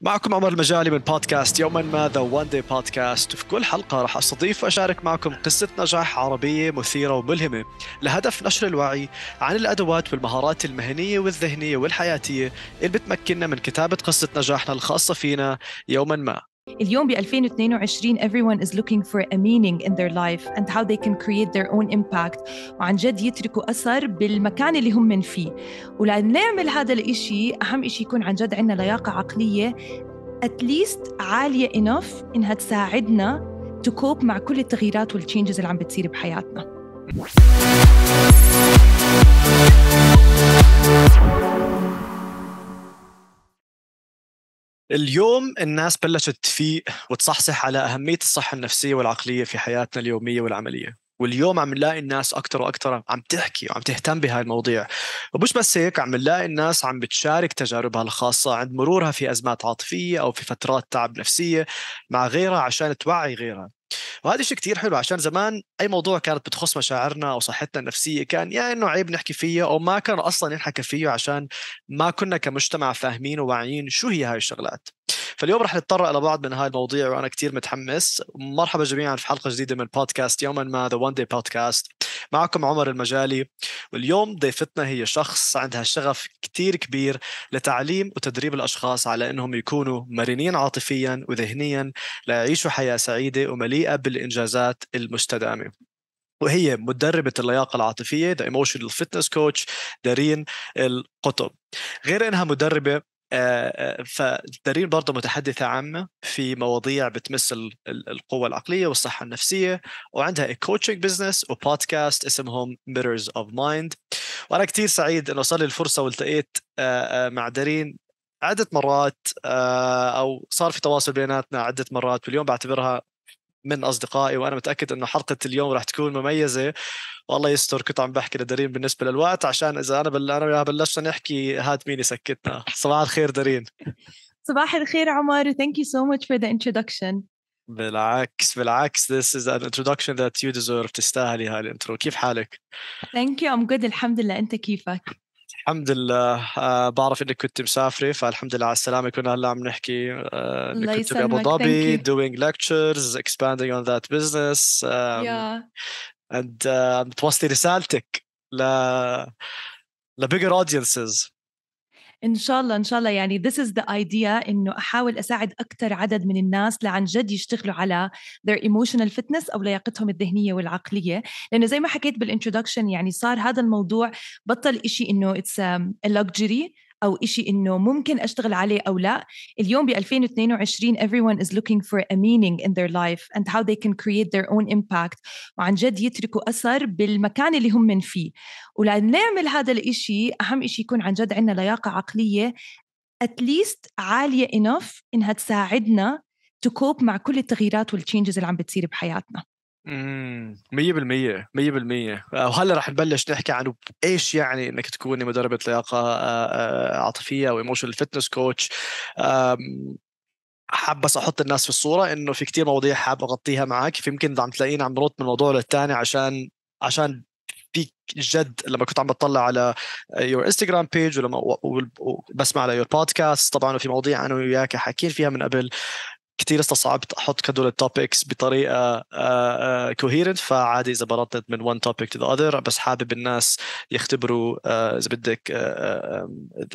معكم عمر المجالي من بودكاست يوما ما ذا وان داي بودكاست في كل حلقة راح أستضيف وأشارك معكم قصة نجاح عربية مثيرة وملهمة لهدف نشر الوعي عن الأدوات والمهارات المهنية والذهنية والحياتية اللي بتمكننا من كتابة قصة نجاحنا الخاصة فينا يوما ما اليوم ب 2022 everyone is looking for a meaning in their life and how they can create their own impact وعن جد يتركوا أثر بالمكان اللي هم من فيه ولنعمل هذا الإشي أهم إشي يكون عن جد عندنا لياقة عقلية اتليست عالية enough إنها تساعدنا تكوب مع كل التغييرات والتشينجز اللي عم بتصير بحياتنا اليوم الناس بلشت تفيق وتصحصح على أهمية الصحة النفسية والعقلية في حياتنا اليومية والعملية واليوم عم نلاقي الناس اكثر واكثر عم تحكي وعم تهتم بهاي المواضيع ومش بس هيك عم نلاقي الناس عم بتشارك تجاربها الخاصه عند مرورها في ازمات عاطفيه او في فترات تعب نفسيه مع غيرها عشان توعي غيرها وهذا شيء كتير حلو عشان زمان اي موضوع كانت بتخص مشاعرنا او صحتنا النفسيه كان يا يعني انه عيب نحكي فيه او ما كان اصلا ينحكى فيه عشان ما كنا كمجتمع فاهمين وواعيين شو هي هاي الشغلات فاليوم رح نتطرق لبعض من هاي المواضيع وانا كثير متحمس مرحبا جميعا في حلقه جديده من بودكاست يوما ما ذا وان داي بودكاست معكم عمر المجالي واليوم ضيفتنا هي شخص عندها شغف كثير كبير لتعليم وتدريب الاشخاص على انهم يكونوا مرنين عاطفيا وذهنيا ليعيشوا حياه سعيده ومليئه بالانجازات المستدامه وهي مدربة اللياقة العاطفية The Emotional Fitness Coach دارين القطب غير أنها مدربة آه، آه، فالدرير برضه متحدثة عامة في مواضيع بتمس القوة العقلية والصحة النفسية وعندها كوتشنج بزنس وبودكاست اسمهم Mirrors of Mind وأنا كثير سعيد أنه صار لي الفرصة والتقيت آه، مع دارين عدة مرات أو صار في تواصل بيناتنا عدة مرات واليوم بعتبرها من اصدقائي وانا متاكد انه حلقه اليوم راح تكون مميزه والله يستر كنت عم بحكي لدارين بالنسبه للوقت عشان اذا انا بل... انا وياها بلشنا نحكي هات مين سكتنا صباح الخير دارين صباح الخير عمر ثانك يو سو ماتش فور ذا انتدكشن بالعكس بالعكس this is an introduction that you deserve تستاهلي هاي الانترو كيف حالك؟ thank you I'm good الحمد لله انت كيفك؟ الحمد لله آه بعرف انك كنت مسافره فالحمد لله على السلامه كنا هلا عم نحكي آه انك كنت بابو ظبي doing lectures expanding on that business um, yeah. and uh, توصلي رسالتك ل bigger audiences ان شاء الله ان شاء الله يعني this is the idea انه احاول اساعد اكثر عدد من الناس لعن جد يشتغلوا على their emotional fitness او لياقتهم الذهنيه والعقليه لانه زي ما حكيت بالانترودكشن يعني صار هذا الموضوع بطل شيء انه it's um, a luxury او شيء انه ممكن اشتغل عليه او لا اليوم ب 2022 everyone is looking for a meaning in their life and how they can create their own impact وعن جد يتركوا اثر بالمكان اللي هم من فيه ولنعمل هذا الشيء اهم شيء يكون عن جد عندنا لياقه عقليه اتليست عاليه enough انها تساعدنا cope مع كل التغييرات والتشينجز اللي عم بتصير بحياتنا بالمية 100% 100% وهلا رح نبلش نحكي عن ايش يعني انك تكوني مدربه لياقه آه، آه، عاطفيه او ايموشنال فتنس كوتش حاب بس احط الناس في الصوره انه في كتير مواضيع حاب اغطيها معك فيمكن عم تلاقيني عم بنط من موضوع للثاني عشان عشان في جد لما كنت عم بطلع على يور انستغرام بيج ولما بسمع على يور بودكاست طبعا في مواضيع انا وياك حاكين فيها من قبل كثير استصعبت احط كدول التوبكس بطريقه كوهيرنت آه، آه، فعادي اذا بردت من one topic to the other بس حابب الناس يختبروا آه، اذا بدك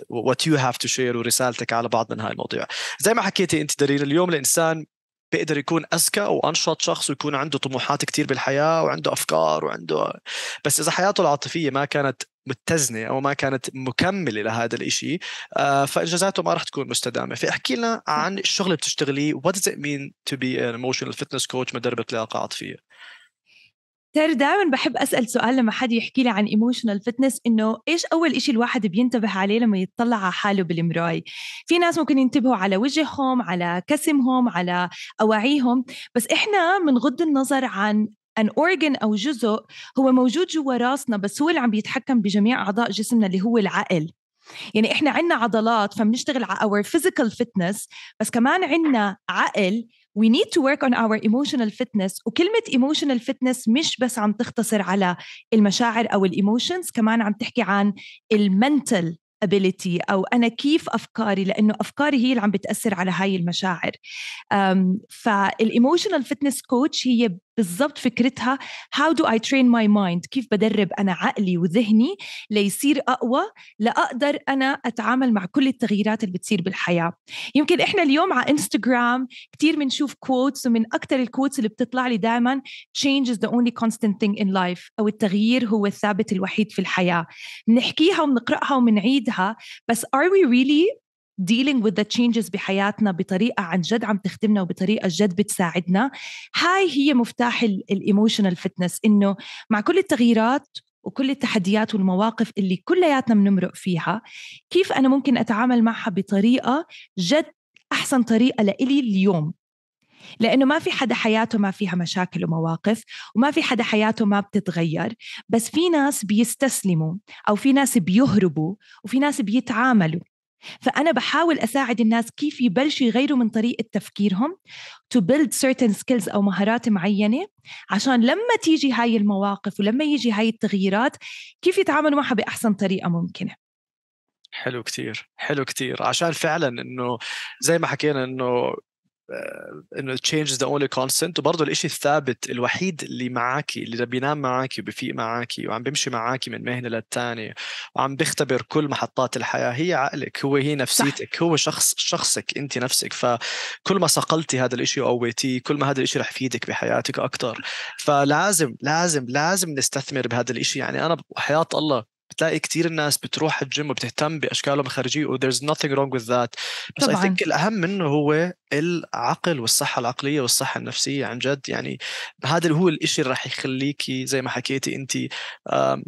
وات يو هاف تو شير ورسالتك على بعض من هاي المواضيع زي ما حكيتي انت دليل اليوم الانسان بيقدر يكون اذكى وانشط شخص ويكون عنده طموحات كثير بالحياه وعنده افكار وعنده بس اذا حياته العاطفيه ما كانت متزنه او ما كانت مكمله لهذا الشيء آه، فانجازاته ما راح تكون مستدامه فاحكي لنا عن الشغل اللي بتشتغليه وات ات مين تو بي ايموشنال فتنس كوتش مدربه لياقه عاطفيه ترى دائما بحب اسال سؤال لما حد يحكي لي عن ايموشنال فتنس انه ايش اول إشي الواحد بينتبه عليه لما يطلع على حاله بالمراي في ناس ممكن ينتبهوا على وجههم على كسمهم على اواعيهم بس احنا بنغض النظر عن ان اورجن او جزء هو موجود جوا راسنا بس هو اللي عم بيتحكم بجميع اعضاء جسمنا اللي هو العقل يعني احنا عندنا عضلات فبنشتغل على اور فيزيكال فتنس بس كمان عندنا عقل we need to work on our emotional fitness وكلمة emotional fitness مش بس عم تختصر على المشاعر أو الإيموشنز كمان عم تحكي عن المنتل ability او انا كيف افكاري لانه افكاري هي اللي عم بتاثر على هاي المشاعر فالايموشنال فتنس كوتش هي بالضبط فكرتها how do I train my mind كيف بدرب أنا عقلي وذهني ليصير أقوى لأقدر أنا أتعامل مع كل التغييرات اللي بتصير بالحياة يمكن إحنا اليوم على إنستغرام كتير بنشوف كوتس ومن أكتر الكوتس اللي بتطلع لي دائما change is the only constant thing in life أو التغيير هو الثابت الوحيد في الحياة بنحكيها وبنقرأها وبنعيدها بنعيدها بس are we really dealing with the changes بحياتنا بطريقة عن جد عم تخدمنا وبطريقة جد بتساعدنا هاي هي مفتاح الايموشنال فتنس انه مع كل التغييرات وكل التحديات والمواقف اللي كلياتنا بنمرق فيها كيف أنا ممكن أتعامل معها بطريقة جد أحسن طريقة لإلي اليوم لأنه ما في حدا حياته ما فيها مشاكل ومواقف وما في حدا حياته ما بتتغير بس في ناس بيستسلموا أو في ناس بيهربوا وفي ناس بيتعاملوا فأنا بحاول أساعد الناس كيف يبلشوا يغيروا من طريقة تفكيرهم to build certain skills أو مهارات معينة عشان لما تيجي هاي المواقف ولما يجي هاي التغييرات كيف يتعاملوا معها بأحسن طريقة ممكنة حلو كتير حلو كتير عشان فعلا انه زي ما حكينا انه آه، انه تشينج is ذا اونلي كونستنت وبرضه الشيء الثابت الوحيد اللي معاكي اللي بينام معاكي وبفيق معاكي وعم بيمشي معاكي من مهنه للثانيه وعم بيختبر كل محطات الحياه هي عقلك هو هي نفسيتك صح. هو شخص شخصك انت نفسك فكل ما صقلتي هذا الشيء وقويتيه كل ما هذا الشيء رح يفيدك بحياتك اكثر فلازم لازم لازم نستثمر بهذا الشيء يعني انا حياه الله بتلاقي كثير الناس بتروح الجيم وبتهتم باشكالهم الخارجيه وذيرز nothing wrong with that بس اي ثينك الاهم منه هو العقل والصحه العقليه والصحه النفسيه عن جد يعني هذا هو الشيء اللي راح يخليكي زي ما حكيتي انت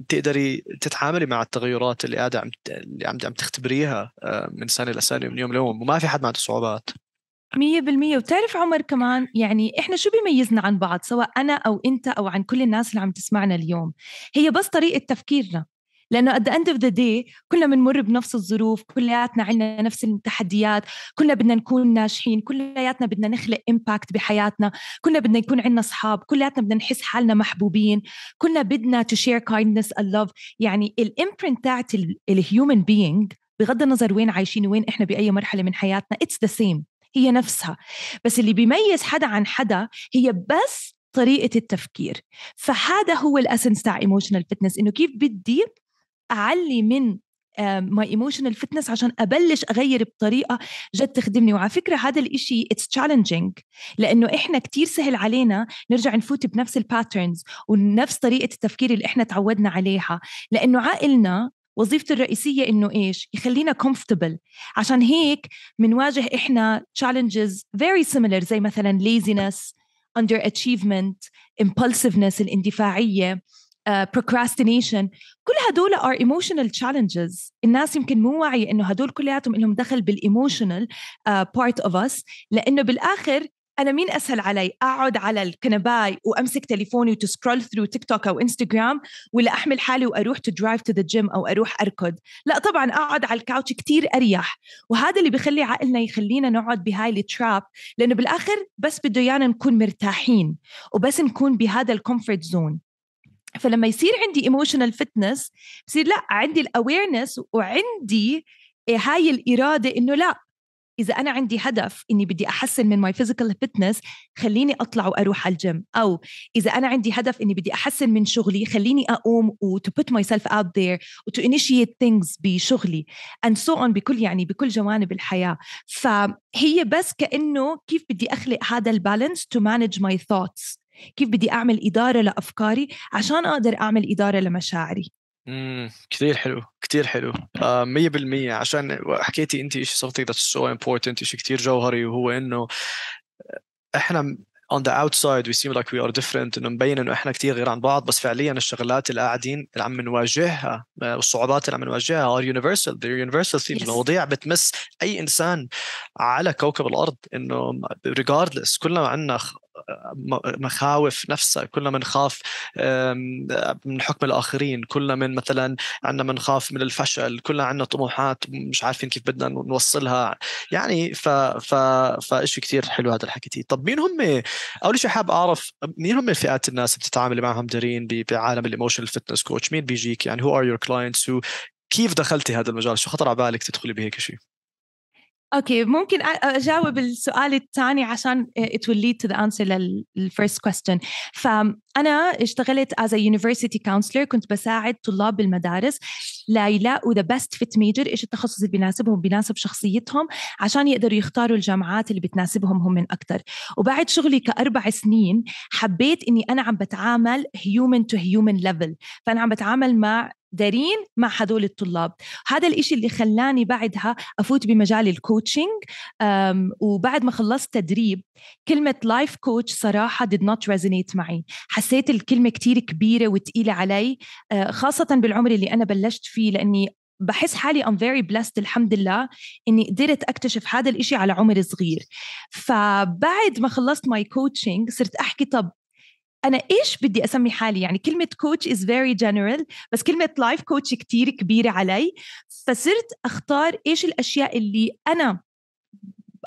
تقدري تتعاملي مع التغيرات اللي قاعده عم اللي عم تختبريها من سنه لسنه ومن يوم ليوم وما في حد ما عنده صعوبات مية بالمية وتعرف عمر كمان يعني إحنا شو بيميزنا عن بعض سواء أنا أو أنت أو عن كل الناس اللي عم تسمعنا اليوم هي بس طريقة تفكيرنا لانه at the end of the day كلنا بنمر بنفس الظروف كلياتنا عندنا نفس التحديات كلنا بدنا نكون ناجحين كلياتنا بدنا نخلق امباكت بحياتنا كلنا بدنا يكون عندنا اصحاب كلياتنا بدنا نحس حالنا محبوبين كلنا بدنا to share kindness and love يعني الامبرنت تاعت الهيومن بينج بغض النظر وين عايشين وين احنا باي مرحله من حياتنا اتس ذا سيم هي نفسها بس اللي بيميز حدا عن حدا هي بس طريقة التفكير فهذا هو الأسنس تاع ايموشنال فتنس إنه كيف بدي اعلي من ماي ايموشنال فتنس عشان ابلش اغير بطريقه جد تخدمني وعلى فكره هذا الإشي اتس تشالنجينج لانه احنا كتير سهل علينا نرجع نفوت بنفس الباترنز ونفس طريقه التفكير اللي احنا تعودنا عليها لانه عقلنا وظيفته الرئيسية إنه إيش؟ يخلينا كومفتبل عشان هيك بنواجه إحنا challenges very similar زي مثلا laziness, underachievement, impulsiveness الاندفاعية بروكراستينيشن آه، كل هدول ار ايموشنال challenges الناس يمكن مو واعيه انه هدول كلياتهم لهم دخل بالايموشنال بارت اوف اس لانه بالاخر انا مين اسهل علي اقعد على الكنباي وامسك تليفوني وتسكرول ثرو تيك توك او انستغرام ولا احمل حالي واروح تو درايف تو ذا جيم او اروح اركض لا طبعا اقعد على الكاوتش كتير اريح وهذا اللي بخلي عقلنا يخلينا نقعد بهاي التراب لانه بالاخر بس بده يانا نكون مرتاحين وبس نكون بهذا الكومفورت زون فلما يصير عندي ايموشنال فتنس بصير لا عندي الاويرنس وعندي آه، هاي الاراده انه لا اذا انا عندي هدف اني بدي احسن من ماي فيزيكال فتنس خليني اطلع واروح على الجيم او اذا انا عندي هدف اني بدي احسن من شغلي خليني اقوم وتو بوت ماي سيلف اوت ذير وتو انيشيت ثينجز بشغلي اند سو اون بكل يعني بكل جوانب الحياه فهي بس كانه كيف بدي اخلق هذا البالانس تو مانج ماي ثوتس كيف بدي أعمل إدارة لأفكاري عشان أقدر أعمل إدارة لمشاعري امم كثير حلو كثير حلو 100% آه، عشان حكيتي انت شيء something that's so important شيء كثير جوهري وهو انه احنا on the outside we seem like we are different انه مبين انه احنا كثير غير عن بعض بس فعليا الشغلات اللي قاعدين اللي عم نواجهها آه، والصعوبات اللي عم نواجهها are universal they're universal themes yes. مواضيع بتمس اي انسان على كوكب الارض انه regardless كلنا عندنا مخاوف نفسها كلنا بنخاف من حكم الاخرين كلنا من مثلا عندنا بنخاف من الفشل كلنا عندنا طموحات مش عارفين كيف بدنا نوصلها يعني ف ف فشيء كثير حلو هذا الحكي طب مين هم اول شيء حاب اعرف مين هم فئات الناس اللي بتتعاملي معهم دارين بعالم الايموشنال فتنس كوتش مين بيجيك يعني هو ار يور كلاينتس كيف دخلتي هذا المجال شو خطر على بالك تدخلي بهيك شيء اوكي ممكن اجاوب السؤال الثاني عشان it will lead to the answer للفيرست كويستشن ف أنا اشتغلت as a university counselor كنت بساعد طلاب بالمدارس ليلاقوا the best fit major إيش التخصص اللي بيناسبهم بيناسب شخصيتهم عشان يقدروا يختاروا الجامعات اللي بتناسبهم هم من أكثر وبعد شغلي كأربع سنين حبيت إني أنا عم بتعامل human to human level فأنا عم بتعامل مع دارين مع هدول الطلاب هذا الإشي اللي خلاني بعدها أفوت بمجال الكوتشنج وبعد ما خلصت تدريب كلمة لايف كوتش صراحة did not resonate معي حسيت الكلمة كتير كبيرة وتقيلة علي آه، خاصة بالعمر اللي أنا بلشت فيه لأني بحس حالي I'm very blessed الحمد لله إني قدرت أكتشف هذا الإشي على عمر صغير فبعد ما خلصت ماي كوتشنج صرت أحكي طب انا ايش بدي اسمي حالي يعني كلمه كوتش از فيري جنرال بس كلمه لايف كوتش كتير كبيره علي فصرت اختار ايش الاشياء اللي انا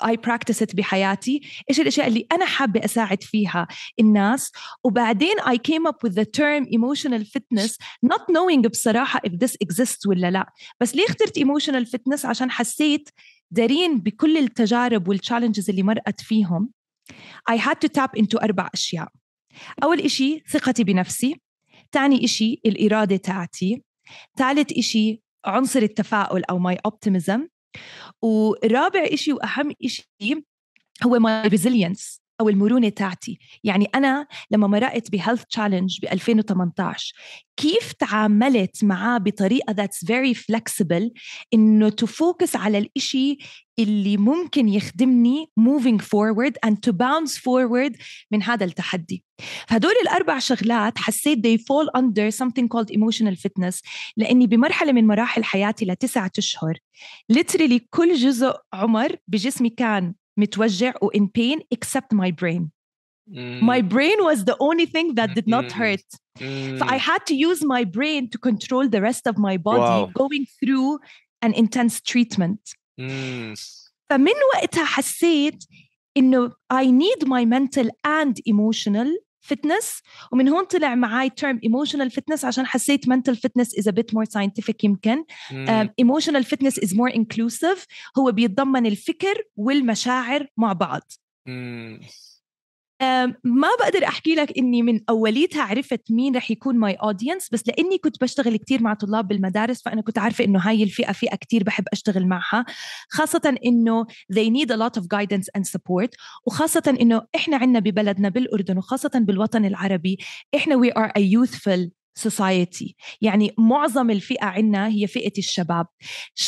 اي it بحياتي ايش الاشياء اللي انا حابه اساعد فيها الناس وبعدين I came up with the term emotional fitness not knowing بصراحه if this exists ولا لا بس ليه اخترت emotional fitness عشان حسيت دارين بكل التجارب والتشالنجز اللي مرقت فيهم I had to tap into أربع أشياء أول إشي ثقتي بنفسي تاني إشي الإرادة تاعتي ثالث إشي عنصر التفاؤل أو my optimism ورابع إشي وأهم إشي هو ماي ريزيلينس او المرونه تاعتي يعني انا لما مرقت بهيلث تشالنج ب 2018 كيف تعاملت معاه بطريقه ذاتس فيري فلكسبل انه تفوكس على الإشي اللي ممكن يخدمني moving forward and to bounce forward من هذا التحدي فهدول الأربع شغلات حسيت they fall under something called emotional fitness لأني بمرحلة من مراحل حياتي لتسعة أشهر literally كل جزء عمر بجسمي كان متوجع or in pain except my brain. Mm. My brain was the only thing that did not mm. hurt. So I mm. had to use my brain to control the rest of my body wow. going through an intense treatment. Mm. فمن وقتها حسيت انه I need my mental and emotional فتنس ومن هون طلع معي تيرم ايموشنال فتنس عشان حسيت منتل فتنس از ا بيت مور ساينتفك يمكن ايموشنال فتنس از مور انكلوسيف هو بيتضمن الفكر والمشاعر مع بعض mm. ما بقدر احكي لك اني من اوليتها عرفت مين رح يكون ماي اودينس بس لاني كنت بشتغل كثير مع طلاب بالمدارس فانا كنت عارفه انه هاي الفئه فئه كثير بحب اشتغل معها خاصه انه they need a lot of guidance and support وخاصه انه احنا عندنا ببلدنا بالاردن وخاصه بالوطن العربي احنا we are a youthful سوسايتي يعني معظم الفئة عنا هي فئة الشباب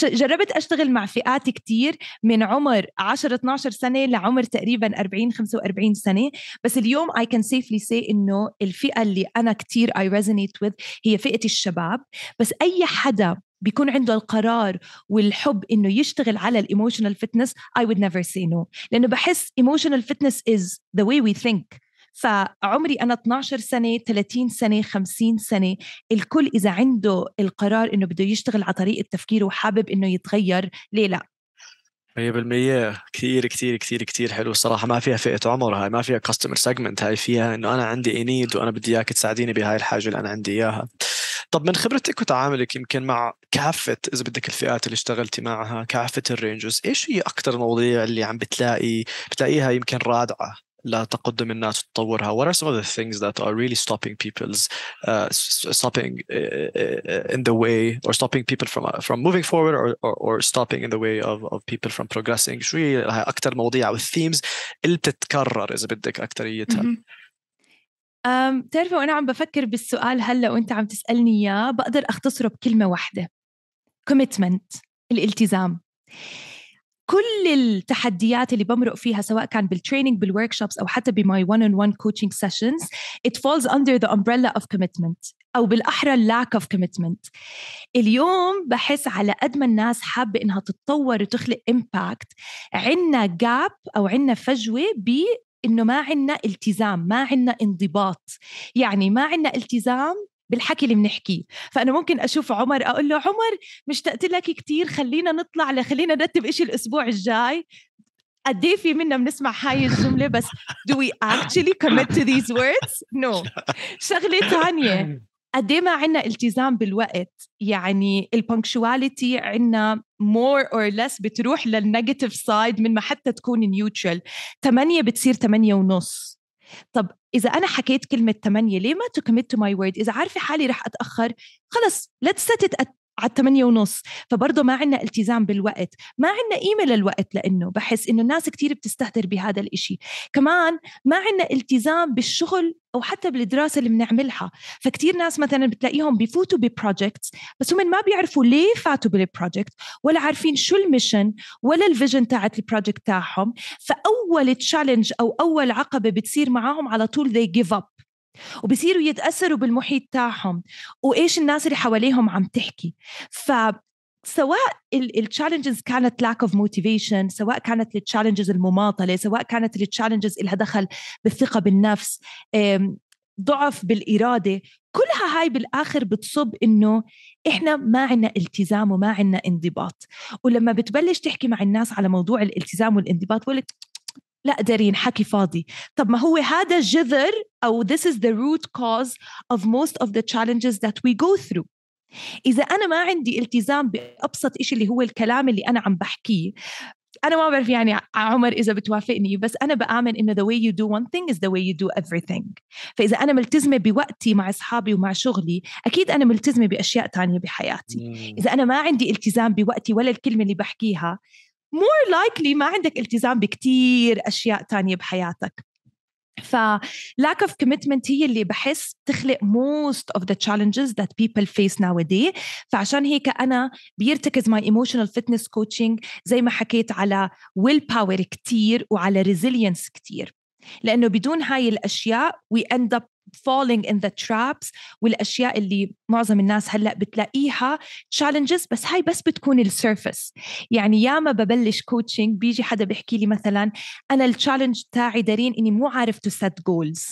جربت أشتغل مع فئات كتير من عمر 10-12 سنة لعمر تقريبا 40-45 سنة بس اليوم I can safely say إنه الفئة اللي أنا كتير I resonate with هي فئة الشباب بس أي حدا بيكون عنده القرار والحب انه يشتغل على الايموشنال فتنس I would never say no لانه بحس إيموشنال فيتنس is the way we think فعمري أنا 12 سنة 30 سنة 50 سنة الكل إذا عنده القرار إنه بده يشتغل على طريقة تفكيره وحابب إنه يتغير ليه لا 100% كثير كثير كثير كثير حلو الصراحه ما فيها فئه عمر هاي ما فيها كاستمر سيجمنت هاي فيها انه انا عندي انيد وانا بدي اياك تساعديني بهاي الحاجه اللي انا عندي اياها طب من خبرتك وتعاملك يمكن مع كافه اذا بدك الفئات اللي اشتغلتي معها كافه الرينجز ايش هي اكثر المواضيع اللي عم بتلاقي بتلاقيها يمكن رادعه لا تقدم الناس وتطورها what are some of the things that are really stopping people's uh, stopping uh, in the way or stopping people from uh, from moving forward or, or, or stopping in the way of, of people from progressing شو هي اكثر مواضيع او themes اللي بتتكرر اذا بدك اكثريتها أم تعرفي وأنا عم بفكر بالسؤال هلا وأنت عم تسألني إياه بقدر أختصره بكلمة واحدة كوميتمنت الالتزام كل التحديات اللي بمرق فيها سواء كان بالتريننج بالورك شوبس او حتى بماي 1 اون 1 كوتشنج سيشنز ات فولز اندر ذا امبريلا اوف كوميتمنت او بالاحرى اللاك اوف كوميتمنت اليوم بحس على قد ما الناس حابه انها تتطور وتخلق امباكت عندنا جاب او عندنا فجوه ب انه ما عندنا التزام ما عندنا انضباط يعني ما عندنا التزام بالحكي اللي بنحكيه فانا ممكن اشوف عمر اقول له عمر مشتقت لك كثير خلينا نطلع خلينا نرتب إشي الاسبوع الجاي قد إيه في منا بنسمع هاي الجمله بس do we actually commit to these words no شغله ثانيه قد إيه ما عندنا التزام بالوقت يعني البنكشواليتي عندنا more or less بتروح للنيجاتيف سايد من ما حتى تكون نيوترال 8 بتصير 8 ونص طب اذا انا حكيت كلمه 8 ليه ما تو كوميت تو ماي وورد اذا عارفه حالي رح اتاخر خلص ليتس سيت ات على 8 ونص فبرضه ما عندنا التزام بالوقت ما عندنا قيمة للوقت لأنه بحس إنه الناس كتير بتستهتر بهذا الإشي كمان ما عندنا التزام بالشغل أو حتى بالدراسة اللي بنعملها فكتير ناس مثلا بتلاقيهم بفوتوا ببروجكتس بس هم ما بيعرفوا ليه فاتوا بالبروجكت ولا عارفين شو المشن ولا الفيجن تاعت البروجكت تاعهم فأول تشالنج أو أول عقبة بتصير معاهم على طول they give up وبصيروا يتأثروا بالمحيط تاعهم وإيش الناس اللي حواليهم عم تحكي ف سواء التشالنجز كانت lack of motivation سواء كانت التشالنجز المماطله سواء كانت التشالنجز إلها دخل بالثقه بالنفس ضعف بالاراده كلها هاي بالاخر بتصب انه احنا ما عندنا التزام وما عندنا انضباط ولما بتبلش تحكي مع الناس على موضوع الالتزام والانضباط بقول لا دارين حكي فاضي طب ما هو هذا الجذر أو this is the root cause of most of the challenges that we go through إذا أنا ما عندي التزام بأبسط إشي اللي هو الكلام اللي أنا عم بحكيه أنا ما بعرف يعني عمر إذا بتوافقني بس أنا بآمن إنه the way you do one thing is the way you do everything فإذا أنا ملتزمة بوقتي مع أصحابي ومع شغلي أكيد أنا ملتزمة بأشياء تانية بحياتي إذا أنا ما عندي التزام بوقتي ولا الكلمة اللي بحكيها مور لايكلي ما عندك التزام بكتير اشياء تانية بحياتك ف lack of commitment هي اللي بحس تخلق most of the challenges that people face nowadays فعشان هيك أنا بيرتكز my emotional fitness coaching زي ما حكيت على will power كتير وعلى resilience كتير لأنه بدون هاي الأشياء we end up falling in the traps والاشياء اللي معظم الناس هلا بتلاقيها تشالنجز بس هاي بس بتكون السيرفس يعني ياما ببلش كوتشنج بيجي حدا بيحكي لي مثلا انا التشالنج تاعي دارين اني مو عارف تو سيت جولز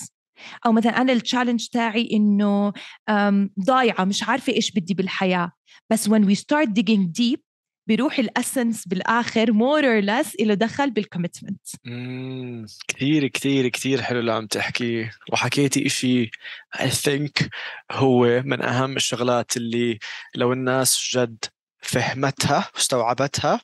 او مثلا انا التشالنج تاعي انه ضايعه مش عارفه ايش بدي بالحياه بس when we start digging deep بيروح الاسنس بالاخر مور اور لس له دخل بالكوميتمنت كثير كثير كثير حلو اللي عم تحكي وحكيتي إشي اي ثينك هو من اهم الشغلات اللي لو الناس جد فهمتها واستوعبتها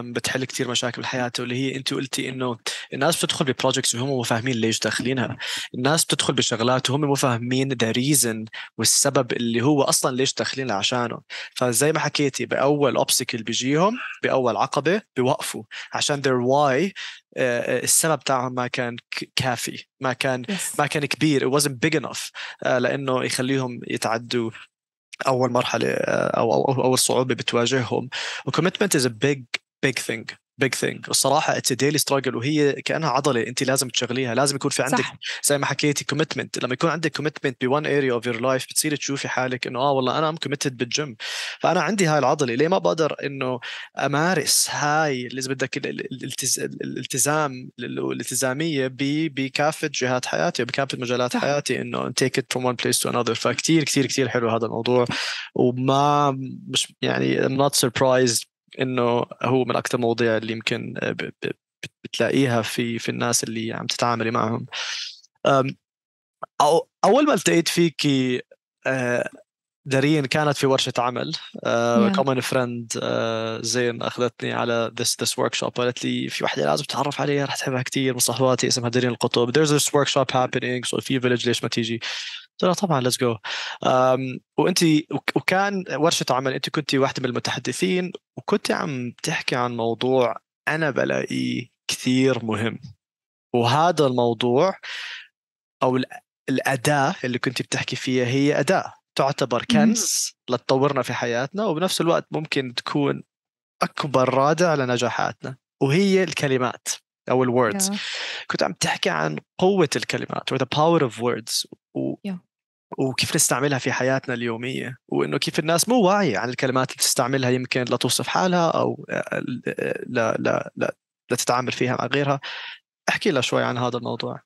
بتحل كثير مشاكل بحياته واللي هي انت قلتي انه الناس بتدخل ببروجكتس وهم مو فاهمين ليش داخلينها الناس بتدخل بشغلات وهم مو فاهمين ذا ريزن والسبب اللي هو اصلا ليش داخلينها عشانه فزي ما حكيتي باول اوبستكل بيجيهم باول عقبه بيوقفوا عشان their واي آه، آه، السبب تاعهم ما كان كافي ما كان yes. ما كان كبير it wasn't big enough آه، لانه يخليهم يتعدوا اول مرحله او اول صعوبه بتواجههم وكوميتمنت از ا بيج بيج ثينج بيج ثينج والصراحه اتس ديلي ستراجل وهي كانها عضله انت لازم تشغليها لازم يكون في عندك صح. زي ما حكيتي كوميتمنت لما يكون عندك كوميتمنت بون اريا اوف يور لايف بتصير تشوفي حالك انه اه والله انا ام كوميتد بالجيم فانا عندي هاي العضله ليه ما بقدر انه امارس هاي اللي بدك الالتزام الالتزاميه بكافه جهات حياتي بكافه مجالات صح. حياتي انه تيك ات فروم ون بليس تو انذر فكثير كثير كثير حلو هذا الموضوع وما مش يعني I'm not surprised انه هو من اكثر المواضيع اللي يمكن آه، بتلاقيها في في الناس اللي عم تتعاملي معهم أو اول ما التقيت فيكي آه، دارين كانت في ورشه عمل كومن آه، نعم. فريند زين اخذتني على ذس ذس ورك شوب قالت لي في وحده لازم تتعرف عليها رح تحبها كثير من صاحباتي اسمها دارين القطب there's this workshop happening so if village ليش ما تيجي قلت له طبعا ليتس جو وانت وكان ورشه عمل انت كنت واحده من المتحدثين وكنت عم تحكي عن موضوع انا بلاقيه كثير مهم وهذا الموضوع او الاداه اللي كنت بتحكي فيها هي اداه تعتبر كنز لتطورنا في حياتنا وبنفس الوقت ممكن تكون اكبر رادع لنجاحاتنا وهي الكلمات او الوردز yeah. كنت عم تحكي عن قوه الكلمات or the power of words و yeah. وكيف نستعملها في حياتنا اليوميه وانه كيف الناس مو واعيه عن الكلمات اللي تستعملها يمكن لتوصف حالها او آه، آه، لا لا لا لتتعامل فيها مع غيرها احكي لنا شوي عن هذا الموضوع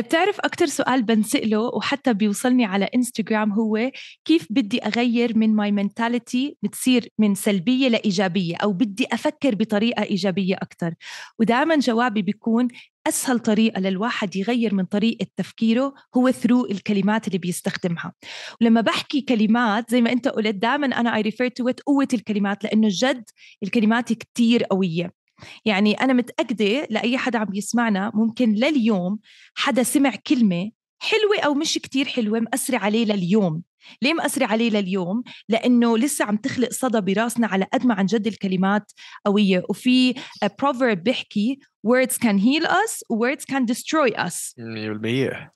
بتعرف أكتر سؤال بنسأله وحتى بيوصلني على إنستغرام هو كيف بدي أغير من ماي منتاليتي بتصير من سلبية لإيجابية أو بدي أفكر بطريقة إيجابية أكتر ودائما جوابي بيكون أسهل طريقة للواحد يغير من طريقة تفكيره هو ثرو الكلمات اللي بيستخدمها ولما بحكي كلمات زي ما أنت قلت دائما أنا I refer to it قوة الكلمات لأنه جد الكلمات كتير قوية يعني أنا متأكدة لأي حدا عم يسمعنا ممكن لليوم حدا سمع كلمة حلوة أو مش كتير حلوة مأثرة عليه لليوم ليه مأثرة عليه لليوم؟ لأنه لسه عم تخلق صدى براسنا على قد ما عن جد الكلمات قوية وفي بروفرب بيحكي words can heal us words can destroy us 100%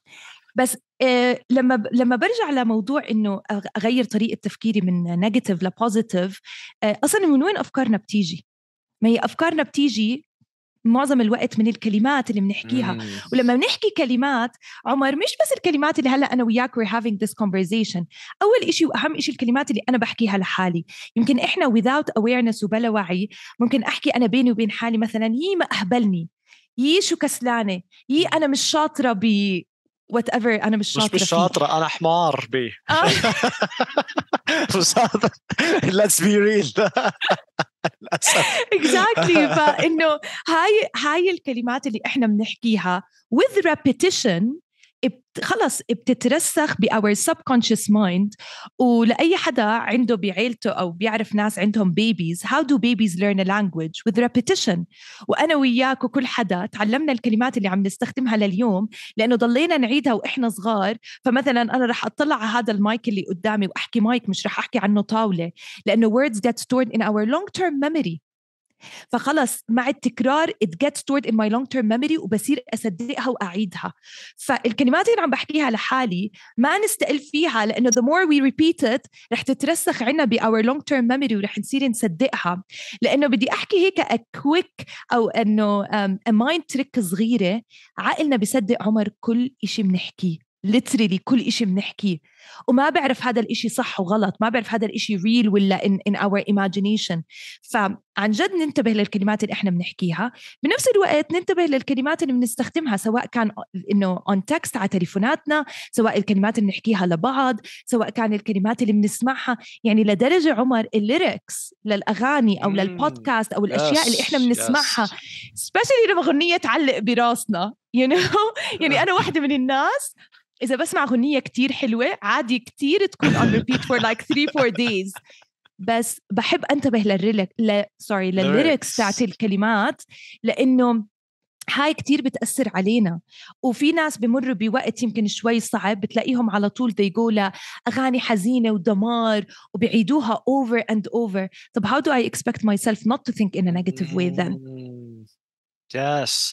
بس آه، لما ب... لما برجع لموضوع انه اغير طريقه تفكيري من نيجاتيف لبوزيتيف آه، اصلا من وين افكارنا بتيجي ما هي افكارنا بتيجي معظم الوقت من الكلمات اللي بنحكيها ولما بنحكي كلمات عمر مش بس الكلمات اللي هلا انا وياك we're having this conversation اول شيء واهم شيء الكلمات اللي انا بحكيها لحالي يمكن احنا without awareness وبلا وعي ممكن احكي انا بيني وبين حالي مثلا يي ما اهبلني يي شو كسلانه يي انا مش شاطره ب وات ايفر انا مش شاطره مش مش شاطره انا حمار ب ليتس بي ريل اكزاكتلي فانه هاي هاي الكلمات اللي احنا بنحكيها with repetition خلص بتترسخ باور subconscious مايند ولاي حدا عنده بعيلته او بيعرف ناس عندهم بيبيز هاو دو بيبيز ليرن لانجويج وذ repetition وانا وياك وكل حدا تعلمنا الكلمات اللي عم نستخدمها لليوم لانه ضلينا نعيدها واحنا صغار فمثلا انا رح اطلع على هذا المايك اللي قدامي واحكي مايك مش رح احكي عنه طاوله لانه words get stored in our long term memory فخلص مع التكرار it gets stored in my long term memory وبصير اصدقها واعيدها فالكلمات اللي عم بحكيها لحالي ما نستقل فيها لانه the more we repeat it رح تترسخ عنا ب our long term memory ورح نصير نصدقها لانه بدي احكي هيك a quick او انه um, a mind trick صغيره عقلنا بصدق عمر كل شيء بنحكيه ليترلي كل إشي بنحكيه وما بعرف هذا الإشي صح وغلط ما بعرف هذا الإشي ريل ولا إن اور ايماجينيشن فعن جد ننتبه للكلمات اللي إحنا بنحكيها بنفس الوقت ننتبه للكلمات اللي بنستخدمها سواء كان إنه أون تكست على تليفوناتنا سواء الكلمات اللي بنحكيها لبعض سواء كان الكلمات اللي بنسمعها يعني لدرجة عمر الليركس للأغاني أو للبودكاست أو الأشياء اللي إحنا بنسمعها سبيشلي لما غنية تعلق براسنا يو you نو know? يعني انا واحده من الناس اذا بسمع اغنيه كتير حلوه عادي كتير تكون اون ريبيت فور لايك 3 4 دايز بس بحب انتبه للريلك ل سوري للليركس تاعت الكلمات لانه هاي كتير بتأثر علينا وفي ناس بمروا بوقت يمكن شوي صعب بتلاقيهم على طول ديجو لأغاني حزينة ودمار وبيعيدوها over and over طب how do I expect myself not to think in a negative way then mm. Yes,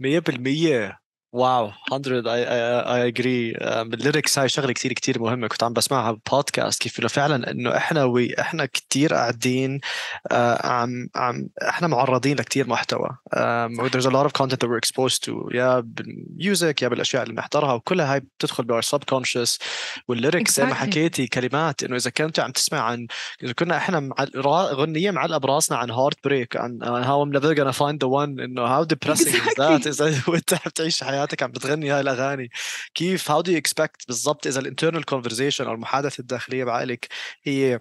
100%. واو 100 اي اي اجري الليركس هاي شغله كثير كثير مهمه كنت عم بسمعها ببودكاست كيف فعلا انه احنا وي احنا كثير قاعدين آه، عم عم احنا معرضين لكثير محتوى there's a lot of content that we're exposed to يا بالميوزك يا بالاشياء اللي بنحضرها وكلها هاي بتدخل بار سبكونشس والليركس زي ما حكيتي كلمات انه اذا كنت عم تسمع عن اذا كنا احنا مع غنيه معلقه براسنا عن هارت بريك عن هاو ام نيفر gonna فايند ذا وان انه هاو depressing از ذات اذا وانت عم تعيش حياه حياتك عم بتغني هاي الاغاني كيف هاو دو اكسبكت بالضبط اذا الانترنال كونفرزيشن او المحادثه الداخليه بعقلك هي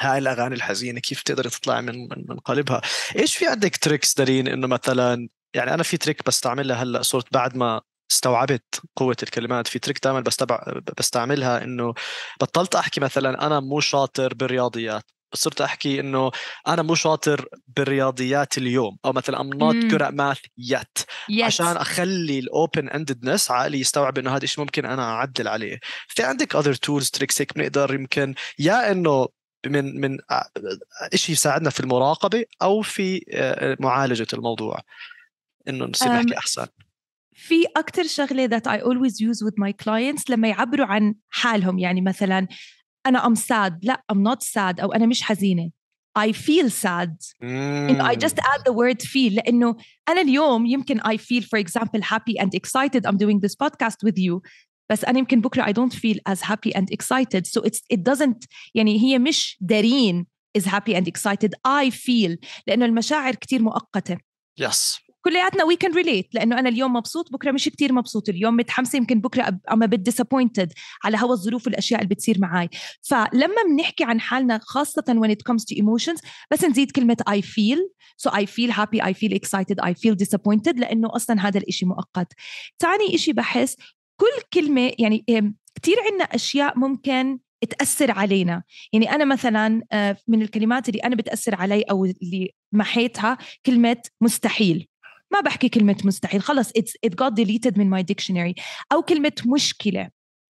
هاي الاغاني الحزينه كيف تقدر تطلع من من قالبها ايش في عندك تريكس دارين انه مثلا يعني انا في تريك بستعملها هلا صرت بعد ما استوعبت قوة الكلمات في تريك دائما بستبع... بستعملها انه بطلت احكي مثلا انا مو شاطر بالرياضيات صرت احكي انه انا مو شاطر بالرياضيات اليوم او مثلا ام نوت جود ات ماث يت عشان اخلي الاوبن اندنس عقلي يستوعب انه هذا الشيء ممكن انا اعدل عليه في عندك اذر تولز تريكس هيك بنقدر يمكن يا انه من من شيء يساعدنا في المراقبه او في آه، معالجه الموضوع انه نصير نحكي احسن في أكتر شغلة that I always use with my clients لما يعبروا عن حالهم يعني مثلا انا ام sad لا I'm not sad او انا مش حزينه I feel sad I just add the word feel لانه انا اليوم يمكن I feel for example happy and excited I'm doing this podcast with you بس انا يمكن بكره I don't feel as happy and excited so it's it doesn't يعني هي مش دارين is happy and excited I feel لانه المشاعر كتير مؤقته Yes كلياتنا وي كان ريليت لانه انا اليوم مبسوط بكره مش كتير مبسوط اليوم متحمسه يمكن بكره اما ديسابوينتد على هوا الظروف والاشياء اللي بتصير معي فلما بنحكي عن حالنا خاصه when it comes to emotions بس نزيد كلمه I feel so I feel happy I feel excited I feel disappointed لانه اصلا هذا الإشي مؤقت ثاني إشي بحس كل كلمه يعني كثير عندنا اشياء ممكن تأثر علينا يعني أنا مثلا آه، من الكلمات اللي أنا بتأثر علي أو اللي محيتها كلمة مستحيل ما بحكي كلمة مستحيل خلص it's, it got deleted من my dictionary أو كلمة مشكلة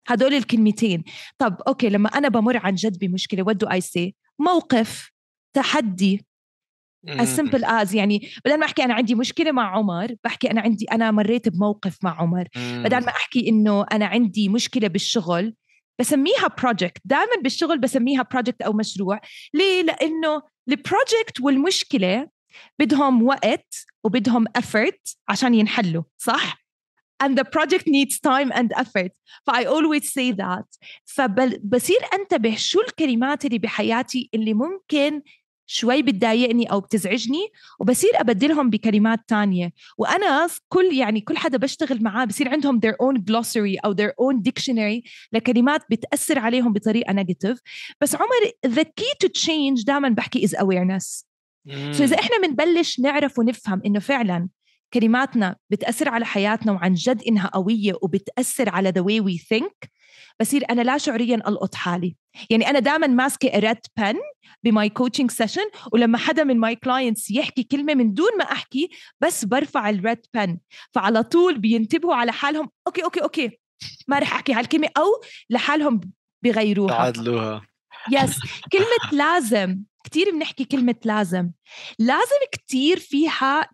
هدول الكلمتين طب أوكي لما أنا بمر عن جد بمشكلة what do I say موقف تحدي as simple as يعني بدل ما احكي انا عندي مشكله مع عمر بحكي انا عندي انا مريت بموقف مع عمر بدل ما احكي انه انا عندي مشكله بالشغل بسميها بروجكت دائما بالشغل بسميها بروجكت او مشروع ليه لانه البروجكت والمشكله بدهم وقت وبدهم effort عشان ينحلوا صح؟ and the project needs time and effort I always say that فبصير أنتبه شو الكلمات اللي بحياتي اللي ممكن شوي بتضايقني او بتزعجني وبصير ابدلهم بكلمات تانية وانا كل يعني كل حدا بشتغل معاه بصير عندهم their own glossary او their own dictionary لكلمات بتاثر عليهم بطريقه نيجاتيف بس عمر the key to change دائما بحكي is awareness سو اذا احنا بنبلش نعرف ونفهم انه فعلا كلماتنا بتاثر على حياتنا وعن جد انها قويه وبتاثر على ذا واي وي ثينك بصير انا لا شعوريا القط حالي يعني انا دائما ماسكه ريد بن بماي كوتشنج سيشن ولما حدا من ماي كلاينتس يحكي كلمه من دون ما احكي بس برفع الريد بن فعلى طول بينتبهوا على حالهم اوكي اوكي اوكي ما رح احكي هالكلمه او لحالهم بغيروها يس يس كلمه لازم كتير بنحكي كلمة لازم لازم كتير فيها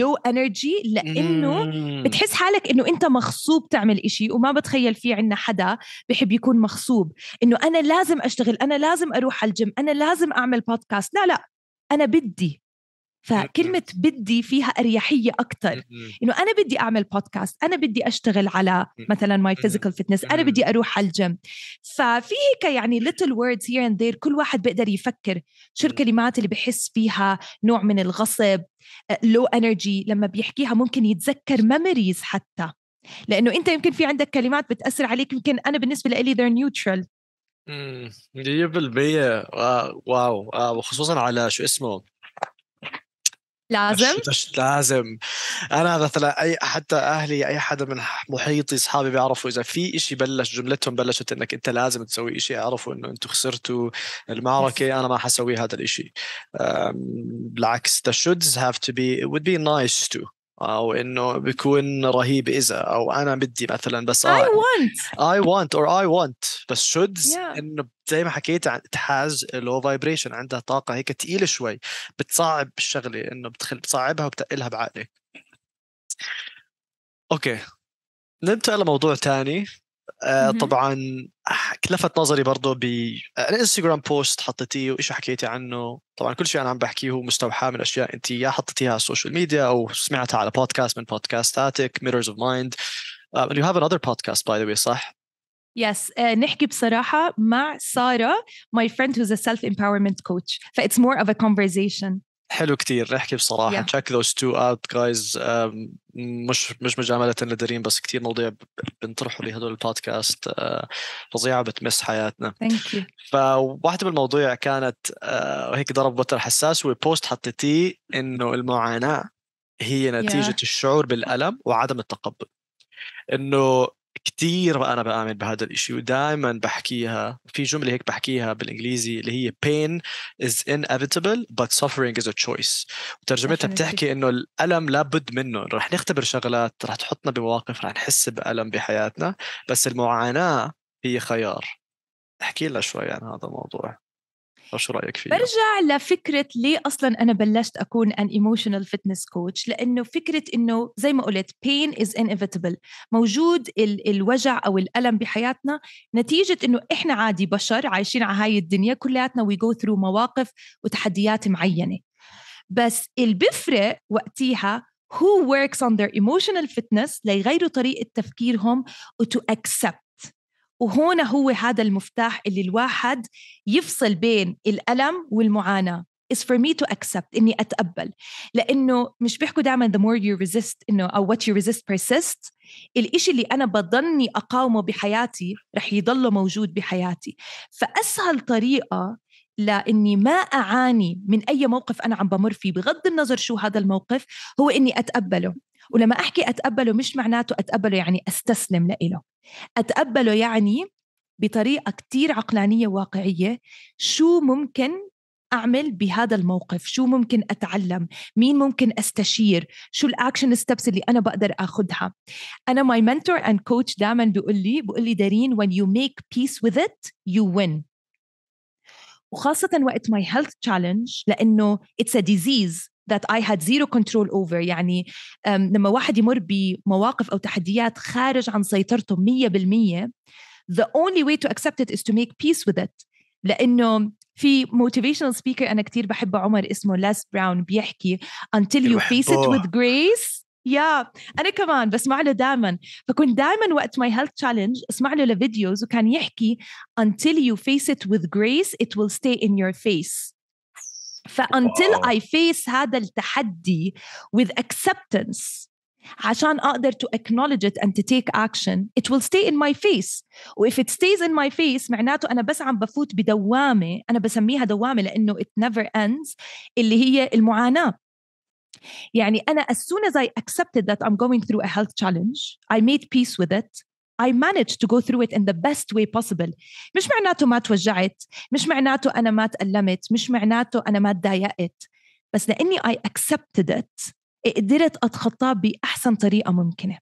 لو آه، انرجي لأنه بتحس حالك إنه أنت مغصوب تعمل إشي وما بتخيل في عنا حدا بحب يكون مغصوب إنه أنا لازم أشتغل أنا لازم أروح على الجيم أنا لازم أعمل بودكاست لا لا أنا بدي فكلمة بدي فيها أريحية أكتر إنه أنا بدي أعمل بودكاست أنا بدي أشتغل على مثلا ماي فيزيكال فيتنس أنا بدي أروح على الجيم ففي هيك يعني ليتل ووردز هير اند ذير كل واحد بيقدر يفكر شو الكلمات اللي بحس فيها نوع من الغصب لو آه، انرجي لما بيحكيها ممكن يتذكر ميموريز حتى لانه انت يمكن في عندك كلمات بتاثر عليك يمكن انا بالنسبه لي they're neutral 100% آه، واو آه، وخصوصا على شو اسمه لازم مش لازم انا مثلا اي حتى اهلي اي حدا من محيطي اصحابي بيعرفوا اذا في إشي بلش جملتهم بلشت انك انت لازم تسوي إشي اعرفوا انه انتم خسرتوا المعركه انا ما حسوي هذا الإشي بالعكس the shoulds have to be it would be nice to او انه بيكون رهيب اذا او انا بدي مثلا بس اي ونت اي ونت اور اي ونت بس شودز yeah. انه زي ما حكيت تحاز لو فايبريشن عندها طاقه هيك ثقيله شوي بتصعب الشغله انه بتخل بتصعبها وبتقلها بعقلك اوكي ننتقل لموضوع تاني آه، طبعا لفت نظري برضه آه، بالانستغرام بوست حطيتيه وإيش حكيتي عنه طبعا كل شيء انا عم بحكيه هو مستوحاه من اشياء انت يا حطيتيها على السوشيال ميديا او سمعتها على بودكاست من بودكاستاتك ميرورز اوف مايند and you have another podcast by the way صح؟ Yes, uh, نحكي بصراحة مع سارة, my friend who's a self-empowerment coach. مور more of a conversation. حلو كثير نحكي بصراحه تشيك ذوز تو اوت جايز مش مش مجامله لدريم بس كثير مواضيع بنطرحوا بهدول البودكاست آه، فظيعه بتمس حياتنا ثانك يو فواحده من المواضيع كانت آه، هيك ضرب وتر حساس وبوست حطيتيه انه المعاناه هي نتيجه yeah. الشعور بالالم وعدم التقبل انه كثير انا بامن بهذا الشيء ودائما بحكيها في جمله هيك بحكيها بالانجليزي اللي هي pain is inevitable but suffering is a choice وترجمتها بتحكي انه الالم لابد منه رح نختبر شغلات رح تحطنا بمواقف رح نحس بالم بحياتنا بس المعاناه هي خيار احكي لنا شوي عن هذا الموضوع شو رايك فيها؟ برجع لفكره ليه اصلا انا بلشت اكون ان ايموشنال فتنس كوتش لانه فكره انه زي ما قلت بين از انيفيتبل موجود ال- الوجع او الالم بحياتنا نتيجه انه احنا عادي بشر عايشين على هاي الدنيا كلياتنا وي جو ثرو مواقف وتحديات معينه بس اللي بيفرق وقتيها who works on their emotional fitness ليغيروا طريقة تفكيرهم وتو اكسبت وهنا هو هذا المفتاح اللي الواحد يفصل بين الألم والمعاناة is for me to accept إني أتقبل لأنه مش بيحكوا دائما the more you resist إنه أو what you resist persist الإشي اللي أنا بضلني أقاومه بحياتي رح يضله موجود بحياتي فأسهل طريقة لاني ما اعاني من اي موقف انا عم بمر فيه بغض النظر شو هذا الموقف هو اني اتقبله ولما احكي اتقبله مش معناته اتقبله يعني استسلم لإله اتقبله يعني بطريقه كتير عقلانيه واقعيه شو ممكن اعمل بهذا الموقف شو ممكن اتعلم مين ممكن استشير شو الاكشن ستيبس اللي انا بقدر اخذها انا ماي منتور اند كوتش دائما بيقول لي بيقول لي دارين when you make peace with it you win وخاصة وقت ماي هيلث تشالنج لأنه it's a disease that I had zero control over يعني um, لما واحد يمر بمواقف أو تحديات خارج عن سيطرته مية بالمية. the only way to accept it is to make peace with it لأنه في motivational speaker أنا كتير بحب عمر اسمه Les Brown بيحكي until you face it with grace يا انا كمان بسمع له دائما فكنت دائما وقت my health challenge اسمع له لفيديوز وكان يحكي until you face it with grace it will stay in your face فانتل اي فيس هذا التحدي with acceptance عشان اقدر to acknowledge it and to take action it will stay in my face و if it stays in my face معناته انا بس عم بفوت بدوامه انا بسميها دوامه لانه it never ends اللي هي المعاناه يعني انا as soon as I accepted that I'm going through a health challenge I made peace with it I managed to go through it in the best way possible مش معناته ما توجعت مش معناته أنا ما تألمت مش معناته أنا ما تضايقت بس لأني I accepted it قدرت أتخطاه بأحسن طريقة ممكنة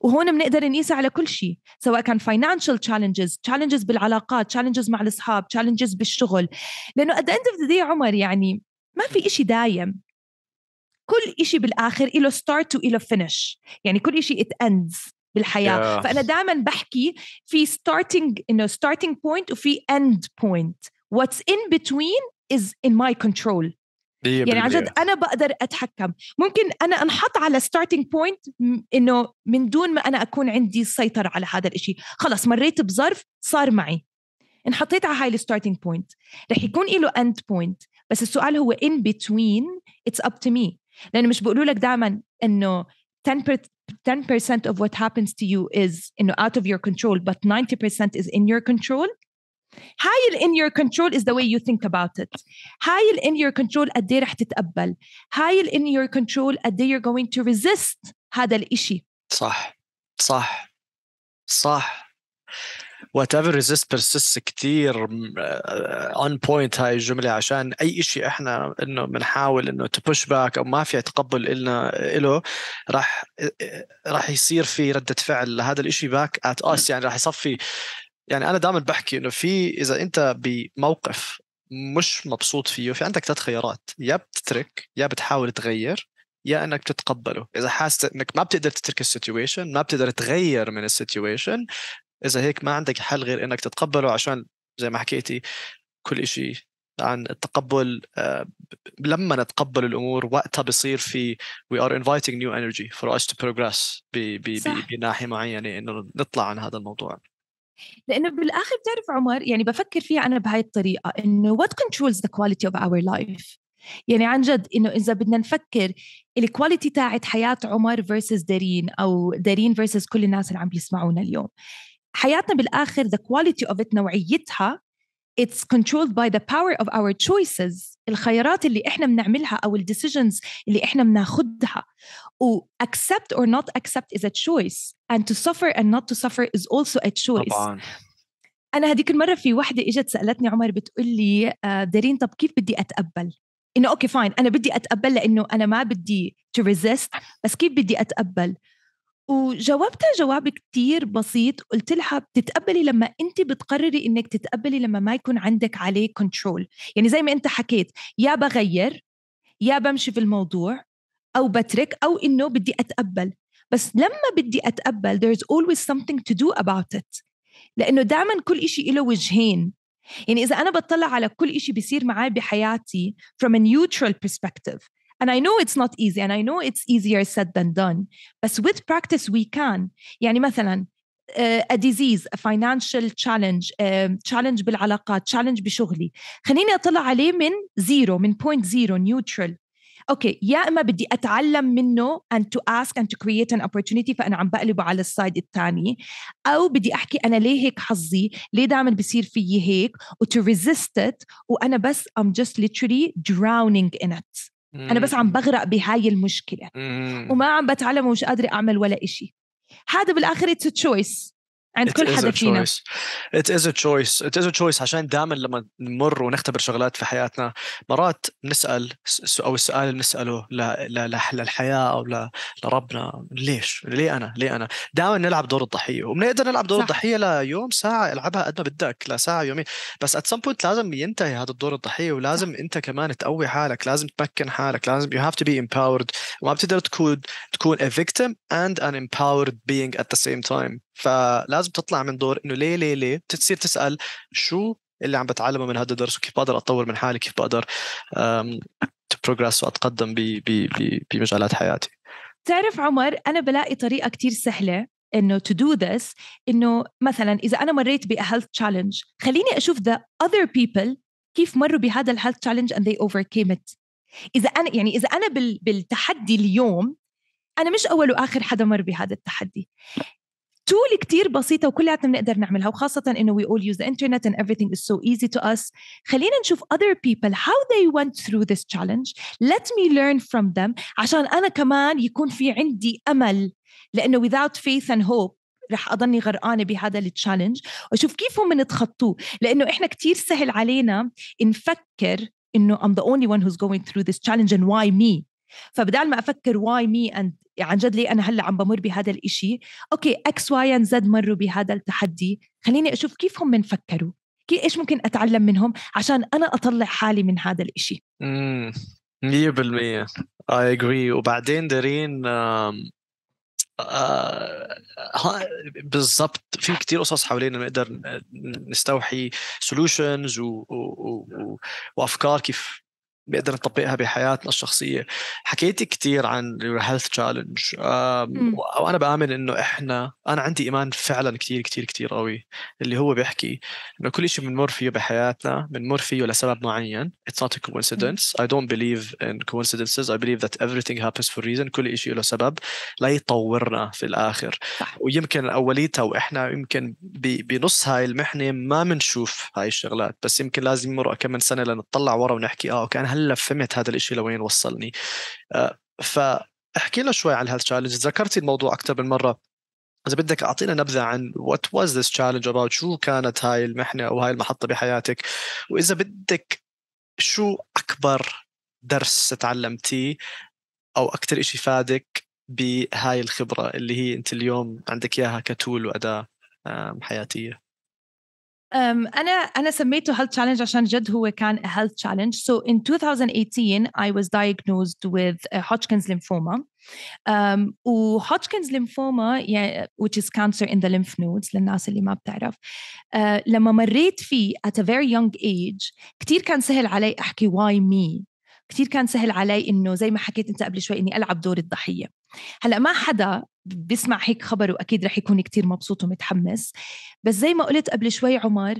وهون بنقدر نقيس على كل شيء سواء كان financial challenges challenges بالعلاقات challenges مع الأصحاب challenges بالشغل لأنه at the end of the day عمر يعني ما في إشي دايم كل إشي بالآخر إله start وإله finish يعني كل إشي it ends بالحياه yeah. فانا دائما بحكي في ستارتنج انه ستارتنج بوينت وفي اند بوينت واتس ان بتوين از ان ماي كنترول يعني عن جد انا بقدر اتحكم ممكن انا انحط على ستارتنج بوينت انه من دون ما انا اكون عندي سيطره على هذا الإشي خلص مريت بظرف صار معي انحطيت على هاي الستارتنج بوينت رح يكون له اند بوينت بس السؤال هو ان بتوين اتس اب تو مي لانه مش بقولوا لك دائما انه 10% of what happens to you is you know out of your control but 90% is in your control هاي in your control is the way you think about it هاي in your control قد ايه رح تتقبل هاي in your control قد ايه you're going to resist هذا الإشي صح صح صح وات ايفر ريزيست بيرسيست كثير اون بوينت هاي الجمله عشان اي شيء احنا انه بنحاول انه تبوش باك او ما في تقبل النا له راح آه، آه، راح يصير في رده فعل لهذا الشيء باك ات اس يعني راح يصفي يعني انا دائما بحكي انه في اذا انت بموقف مش مبسوط فيه في عندك ثلاث خيارات يا بتترك يا بتحاول تغير يا انك تتقبله اذا حاسس انك ما بتقدر تترك السيتويشن ما بتقدر تغير من السيتويشن اذا هيك ما عندك حل غير انك تتقبله عشان زي ما حكيتي كل شيء عن التقبل آه، لما نتقبل الامور وقتها بصير في we are inviting new energy for us to progress بناحيه معينه انه نطلع عن هذا الموضوع لانه بالاخر بتعرف عمر يعني بفكر فيها انا بهاي الطريقه انه وات كنترولز ذا كواليتي اوف اور لايف يعني عن جد انه اذا بدنا نفكر الكواليتي تاعت حياه عمر فيرسز دارين او دارين فيرسز كل الناس اللي عم بيسمعونا اليوم حياتنا بالاخر the quality of it نوعيتها it's controlled by the power of our choices الخيارات اللي احنا بنعملها او الديسيجنز اللي احنا بناخدها و accept or not accept is a choice and to suffer and not to suffer is also a choice طبعا. انا هذيك المره في وحده اجت سالتني عمر بتقول لي آه، دارين طب كيف بدي اتقبل انه اوكي فاين انا بدي اتقبل لانه انا ما بدي to resist بس كيف بدي اتقبل وجاوبتها جواب كتير بسيط قلت لها بتتقبلي لما انت بتقرري انك تتقبلي لما ما يكون عندك عليه كنترول يعني زي ما انت حكيت يا بغير يا بمشي في الموضوع او بترك او انه بدي اتقبل بس لما بدي اتقبل there's always something to do about it لانه دائما كل إشي له وجهين يعني اذا انا بطلع على كل إشي بيصير معي بحياتي from a neutral perspective And I know it's not easy and I know it's easier said than done. But with practice we can. يعني مثلا uh, a disease, a financial challenge, um, challenge بالعلاقات, challenge بشغلي. خليني اطلع عليه من zero, من point zero, neutral. اوكي يا اما بدي اتعلم منه and to ask and to create an opportunity فانا عم بقلبه على السايد الثاني او بدي احكي انا ليه هيك حظي ليه دائما بصير فيي هيك و to resist it وانا بس I'm just literally drowning in it انا بس عم بغرق بهاي المشكله وما عم بتعلم ومش قادره اعمل ولا إشي هذا بالاخر اتس تشويس عند كل حدا فينا It is a choice It is a choice عشان دائما لما نمر ونختبر شغلات في حياتنا مرات نسأل أو السؤال اللي بنسأله للحياة أو لربنا ليش؟ ليه أنا؟ ليه أنا؟ دائما نلعب دور الضحية وبنقدر نلعب دور صح. الضحية ليوم ساعة العبها قد ما بدك لساعة يومين بس at some point لازم ينتهي هذا الدور الضحية ولازم صح. أنت كمان تقوي حالك لازم تمكن حالك لازم you have to be empowered وما بتقدر تكون تكون a victim and an empowered being at the same time فلازم تطلع من دور انه ليه ليه ليه تصير تسال شو اللي عم بتعلمه من هذا الدرس وكيف بقدر اتطور من حالي كيف بقدر بروجرس واتقدم بمجالات حياتي تعرف عمر انا بلاقي طريقه كتير سهله انه تو دو ذس انه مثلا اذا انا مريت بهيلث تشالنج خليني اشوف ذا اذر بيبل كيف مروا بهذا الهيلث تشالنج اند اوفر كيم ات اذا انا يعني اذا انا بالتحدي اليوم انا مش اول واخر حدا مر بهذا التحدي تول كتير بسيطة وكلياتنا بنقدر نعملها وخاصة إنه we all use the internet and everything is so easy to us خلينا نشوف other people how they went through this challenge let me learn from them عشان أنا كمان يكون في عندي أمل لأنه without faith and hope رح اضلني غرقانه بهذا التشالنج واشوف كيف هم نتخطوه لانه احنا كتير سهل علينا نفكر انه I'm the only one who's going through this challenge and why me فبدال ما افكر why me and يعني عن جد لي أنا هلأ عم بمر بهذا الإشي أوكي أكس واي زد مروا بهذا التحدي خليني أشوف كيف هم فكروا كيف إيش ممكن أتعلم منهم عشان أنا أطلع حالي من هذا الإشي امم 100% I agree وبعدين دارين آه بالضبط في كتير قصص حوالينا نقدر نستوحي سولوشنز وافكار كيف بنقدر نطبقها بحياتنا الشخصيه حكيتي كثير عن الهيلث تشالنج وانا بامن انه احنا انا عندي ايمان فعلا كثير كثير كثير قوي اللي هو بيحكي انه كل شيء بنمر فيه بحياتنا بنمر فيه لسبب معين اتس نوت a coincidence I don't believe in coincidences I believe that everything happens for كل شيء له سبب ليطورنا في الاخر صح. ويمكن اوليتها واحنا يمكن بنص هاي المحنه ما بنشوف هاي الشغلات بس يمكن لازم يمر كم من سنه لنطلع ورا ونحكي اه كان هلا فهمت هذا الشيء لوين وصلني آه، فاحكي لنا شوي عن هالتشالنج ذكرتي الموضوع اكثر من مره اذا بدك اعطينا نبذه عن وات واز ذس تشالنج اباوت شو كانت هاي المحنه او هاي المحطه بحياتك واذا بدك شو اكبر درس تعلمتيه او اكثر شيء فادك بهاي الخبره اللي هي انت اليوم عندك اياها كتول واداه حياتيه Um, انا انا سميته health challenge عشان جد هو كان a health challenge so in 2018 I was diagnosed with a Hodgkin's lymphoma Um, و Hodgkin's lymphoma yeah, which is cancer in the lymph nodes للناس اللي ما بتعرف uh, لما مريت فيه at a very young age كتير كان سهل علي أحكي why me كتير كان سهل علي إنه زي ما حكيت أنت قبل شوي إني ألعب دور الضحية هلا ما حدا بيسمع هيك خبر واكيد رح يكون كتير مبسوط ومتحمس بس زي ما قلت قبل شوي عمر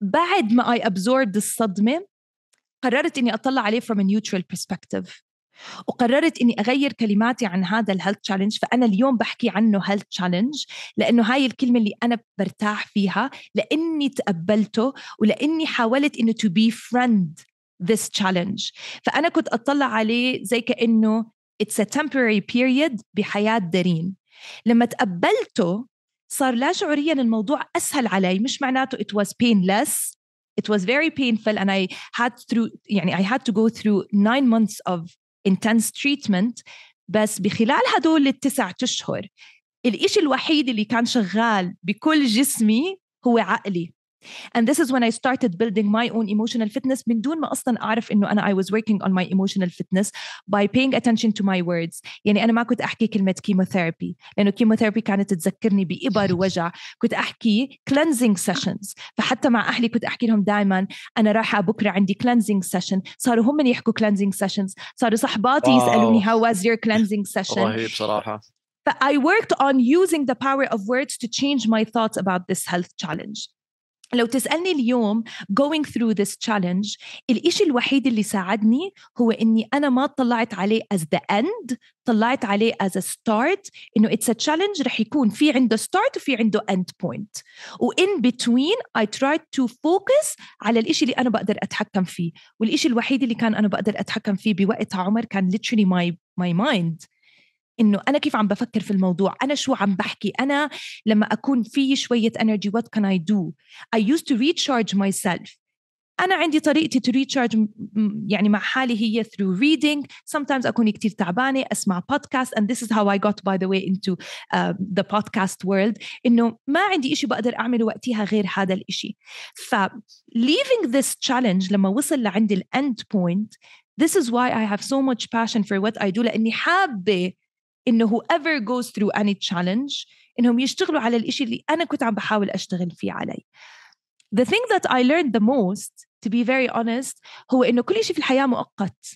بعد ما اي ابزورد الصدمه قررت اني اطلع عليه from a neutral perspective وقررت اني اغير كلماتي عن هذا الهيلث تشالنج فانا اليوم بحكي عنه هيلث تشالنج لانه هاي الكلمه اللي انا برتاح فيها لاني تقبلته ولاني حاولت انه تو بي فريند this challenge فانا كنت اطلع عليه زي كانه it's a temporary period بحياة دارين لما تقبلته صار لا شعوريا الموضوع أسهل علي مش معناته it was painless it was very painful and I had through يعني I had to go through nine months of intense treatment بس بخلال هدول التسعة أشهر الإشي الوحيد اللي كان شغال بكل جسمي هو عقلي and this is when I started building my own emotional fitness من دون ما أصلا أعرف إنه أنا I was working on my emotional fitness by paying attention to my words يعني أنا ما كنت أحكي كلمة chemotherapy لأنه chemotherapy كانت تذكرني بإبر ووجع كنت أحكي cleansing sessions فحتى مع أهلي كنت أحكي لهم دائما أنا رايحة بكرة عندي cleansing session صاروا هم من يحكوا cleansing sessions صاروا صحباتي يسألوني how was your cleansing session رهيب صراحة But I worked on using the power of words to change my thoughts about this health challenge. لو تسألني اليوم going through this challenge الإشي الوحيد اللي ساعدني هو إني أنا ما طلعت عليه as the end طلعت عليه as a start إنه it's a challenge رح يكون في عنده start وفي عنده end point و in between I tried to focus على الإشي اللي أنا بقدر أتحكم فيه والإشي الوحيد اللي كان أنا بقدر أتحكم فيه بوقتها عمر كان literally my my mind انه انا كيف عم بفكر في الموضوع انا شو عم بحكي انا لما اكون في شويه انرجي وات كان اي دو اي used تو ريتشارج ماي سيلف انا عندي طريقتي تو ريتشارج يعني مع حالي هي ثرو ريدينج sometimes اكون كثير تعبانه اسمع بودكاست اند ذس از هاو اي got باي ذا واي انتو ذا بودكاست وورلد انه ما عندي شيء بقدر اعمله وقتها غير هذا الشيء ف leaving this challenge لما وصل لعند الاند بوينت this is why I have so much passion for what I do لاني حابه انه هو ايفر جوز ثرو اني تشالنج انهم يشتغلوا على الإشي اللي انا كنت عم بحاول اشتغل فيه علي the thing that I learned the most to be very honest هو انه كل شيء في الحياه مؤقت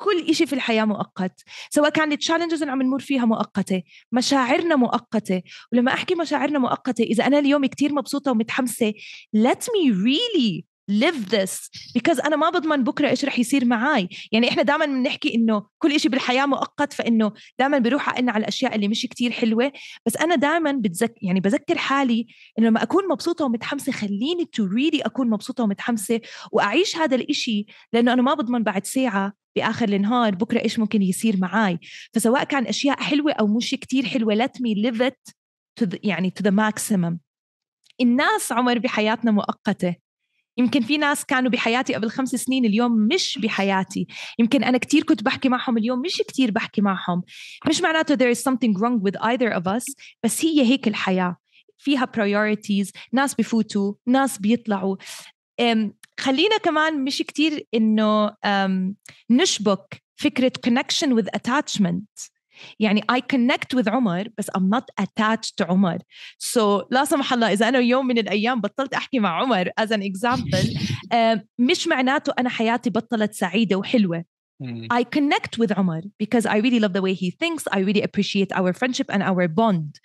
كل شيء في الحياة مؤقت سواء كان التشالنجز اللي عم نمر فيها مؤقتة مشاعرنا مؤقتة ولما أحكي مشاعرنا مؤقتة إذا أنا اليوم كتير مبسوطة ومتحمسة let me really live this because انا ما بضمن بكره ايش رح يصير معي يعني احنا دائما بنحكي انه كل شيء بالحياه مؤقت فانه دائما بيروح عقلنا على الاشياء اللي مش كتير حلوه بس انا دائما بتذك يعني بذكر حالي انه لما اكون مبسوطه ومتحمسه خليني تو ريلي اكون مبسوطه ومتحمسه واعيش هذا الإشي لانه انا ما بضمن بعد ساعه باخر النهار بكره ايش ممكن يصير معي فسواء كان اشياء حلوه او مش كتير حلوه let me live it to the, يعني to the maximum الناس عمر بحياتنا مؤقته يمكن في ناس كانوا بحياتي قبل خمس سنين اليوم مش بحياتي يمكن أنا كتير كنت بحكي معهم اليوم مش كتير بحكي معهم مش معناته there is something wrong with either of us بس هي هيك الحياة فيها priorities ناس بفوتوا ناس بيطلعوا خلينا كمان مش كتير إنه نشبك فكرة connection with attachment يعني I connect with عمر بس I'm not attached to عمر so لا سمح الله إذا أنا يوم من الأيام بطلت أحكي مع عمر as an example uh, مش معناته أنا حياتي بطلت سعيدة وحلوة I connect with عمر because I really love the way he thinks I really appreciate our friendship and our bond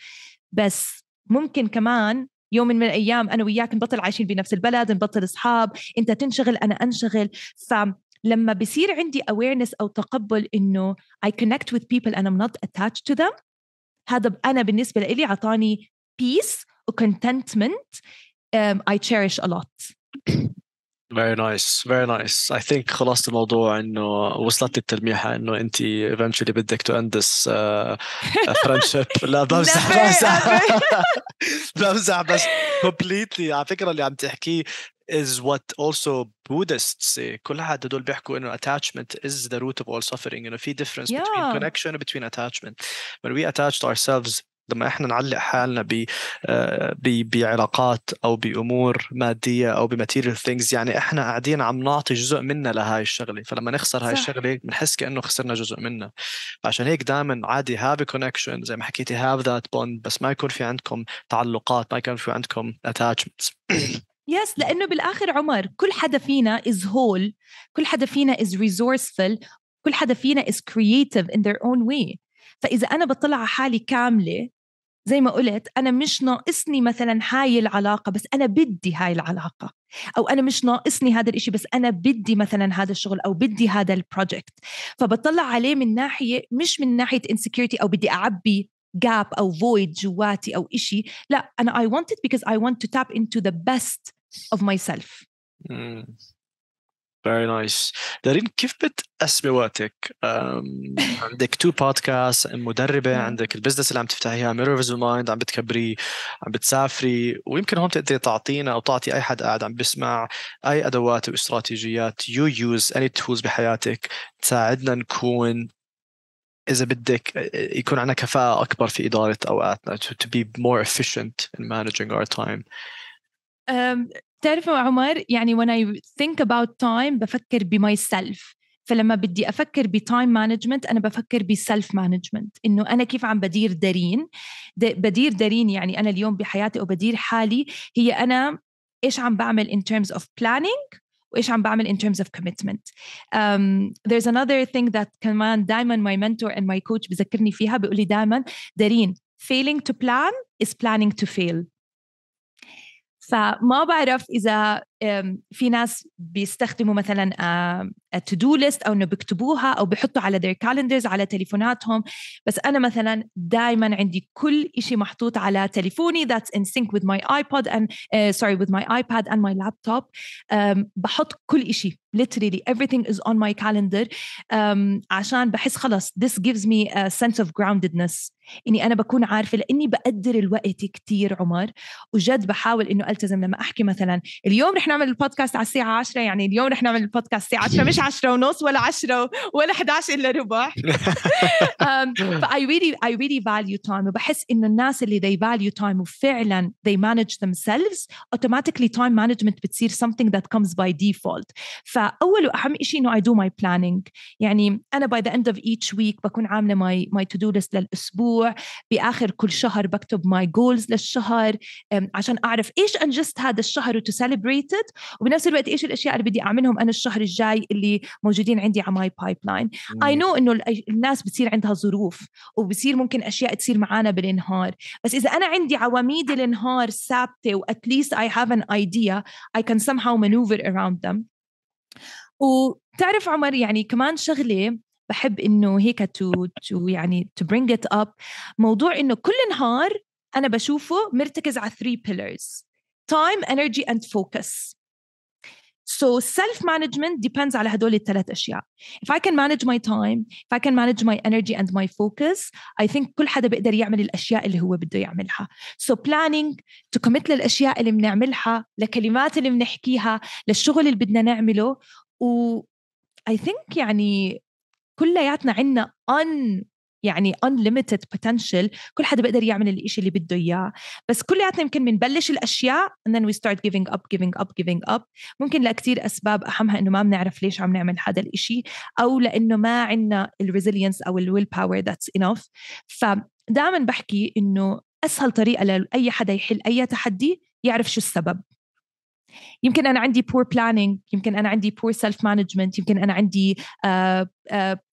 بس ممكن كمان يوم من الايام انا وياك نبطل عايشين بنفس البلد نبطل اصحاب انت تنشغل انا انشغل ف لما بصير عندي awareness أو تقبل إنه I connect with people and I'm not attached to them هذا أنا بالنسبة لي عطاني peace و contentment um, I cherish a lot Very nice, very nice. I think خلصت الموضوع انه وصلت التلميحه انه انت eventually بدك to end this uh, friendship لا بمزح بمزح بمزح بس completely على فكره اللي عم تحكيه is what also Buddhists say كل حد هدول بيحكوا انه attachment is the root of all suffering You know, في difference yeah. between connection and between attachment when we attach to ourselves لما احنا نعلق حالنا ب آه، بعلاقات او بامور ماديه او بماتيريال ثينجز يعني احنا قاعدين عم نعطي جزء منا لهاي الشغله فلما نخسر هاي الشغله بنحس كانه خسرنا جزء منا عشان هيك دائما عادي هاف كونكشن زي ما حكيتي هاف ذات بوند بس ما يكون في عندكم تعلقات ما يكون في عندكم اتاتشمنتس يس لانه بالاخر عمر كل حدا فينا از هول كل حدا فينا از ريسورسفل كل حدا فينا از كرييتيف ان their اون واي فاذا انا بطلع على حالي كامله زي ما قلت انا مش ناقصني مثلا هاي العلاقه بس انا بدي هاي العلاقه او انا مش ناقصني هذا الإشي بس انا بدي مثلا هذا الشغل او بدي هذا البروجكت فبطلع عليه من ناحيه مش من ناحيه انسكيورتي او بدي اعبي جاب او فويد جواتي او إشي لا انا اي ونت ات بيكوز اي ونت تو تاب انتو ذا بيست اوف ماي سيلف Very nice. دارين كيف بتقسمي وقتك؟ عندك تو بودكاست مدربة عندك البزنس اللي عم تفتحيها ميرورز مايند عم بتكبريه عم بتسافري ويمكن هون تقدري تعطينا او تعطي اي حد قاعد عم بيسمع اي ادوات واستراتيجيات يو يوز اني تولز بحياتك تساعدنا نكون اذا بدك آه، آه، يكون عندنا كفاءه اكبر في اداره اوقاتنا to, to be more efficient in managing our time تعرف عمر يعني when I think about time بفكر بماي سيلف فلما بدي افكر بتايم مانجمنت انا بفكر بسلف مانجمنت انه انا كيف عم بدير دارين بدير دارين يعني انا اليوم بحياتي وبدير حالي هي انا ايش عم بعمل in terms of planning وايش عم بعمل in terms of commitment um, there's another thing that كمان دائما my mentor and my coach بذكرني فيها بيقول لي دائما دارين failing to plan is planning to fail فما بعرف اذا في ناس بيستخدموا مثلا تو دو ليست او انه بيكتبوها او بيحطوا على their كالندرز على تليفوناتهم بس انا مثلا دائما عندي كل شيء محطوط على تليفوني ذاتس ان سينك وذ ماي ايباد اند سوري وذ ماي ايباد اند ماي لابتوب بحط كل شيء literally everything is on my calendar um, عشان بحس خلص this gives me a sense of groundedness اني انا بكون عارفه لاني بقدر الوقت كثير عمر وجد بحاول انه التزم لما احكي مثلا اليوم رح نعمل البودكاست على الساعة 10 يعني اليوم رح نعمل البودكاست الساعة 10 مش 10 ونص ولا 10 ولا 11 الا ربع فاي ريلي اي ريلي فاليو تايم وبحس انه الناس اللي they value time وفعلا they manage themselves automatically time management بتصير something that comes by default فاول واهم شيء انه I do my planning يعني انا by the end of each week بكون عامله my my to do list للاسبوع باخر كل شهر بكتب my goals للشهر عشان اعرف ايش انجزت هذا الشهر وتو الوقت وبنفس الوقت ايش الاشياء اللي بدي اعملهم انا الشهر الجاي اللي موجودين عندي على ماي بايب لاين اي نو انه الناس بتصير عندها ظروف وبصير ممكن اشياء تصير معانا بالنهار بس اذا انا عندي عواميد النهار ثابته واتليست اي هاف ان ايديا اي كان هاو مانوفر اراوند ذم وتعرف عمر يعني كمان شغله بحب انه هيك تو تو يعني تو برينج ات اب موضوع انه كل نهار انا بشوفه مرتكز على ثري بيلرز time, energy and focus. So self-management depends على هدول الثلاث أشياء. If I can manage my time, if I can manage my energy and my focus, I think كل حدا بيقدر يعمل الأشياء اللي هو بده يعملها. So planning to commit للأشياء اللي بنعملها، لكلمات اللي بنحكيها، للشغل اللي بدنا نعمله و I think يعني كلياتنا عنا un يعني unlimited potential كل حدا بيقدر يعمل الإشي اللي بده إياه بس كلياتنا يمكن بنبلش الأشياء and then we start giving up giving up giving up ممكن لكتير أسباب أهمها إنه ما بنعرف ليش عم نعمل هذا الإشي أو لأنه ما عندنا الريزيلينس أو الويل باور that's enough فدائما بحكي إنه أسهل طريقة لأي حدا يحل أي تحدي يعرف شو السبب يمكن انا عندي بور بلاننج يمكن انا عندي بور سيلف مانجمنت يمكن انا عندي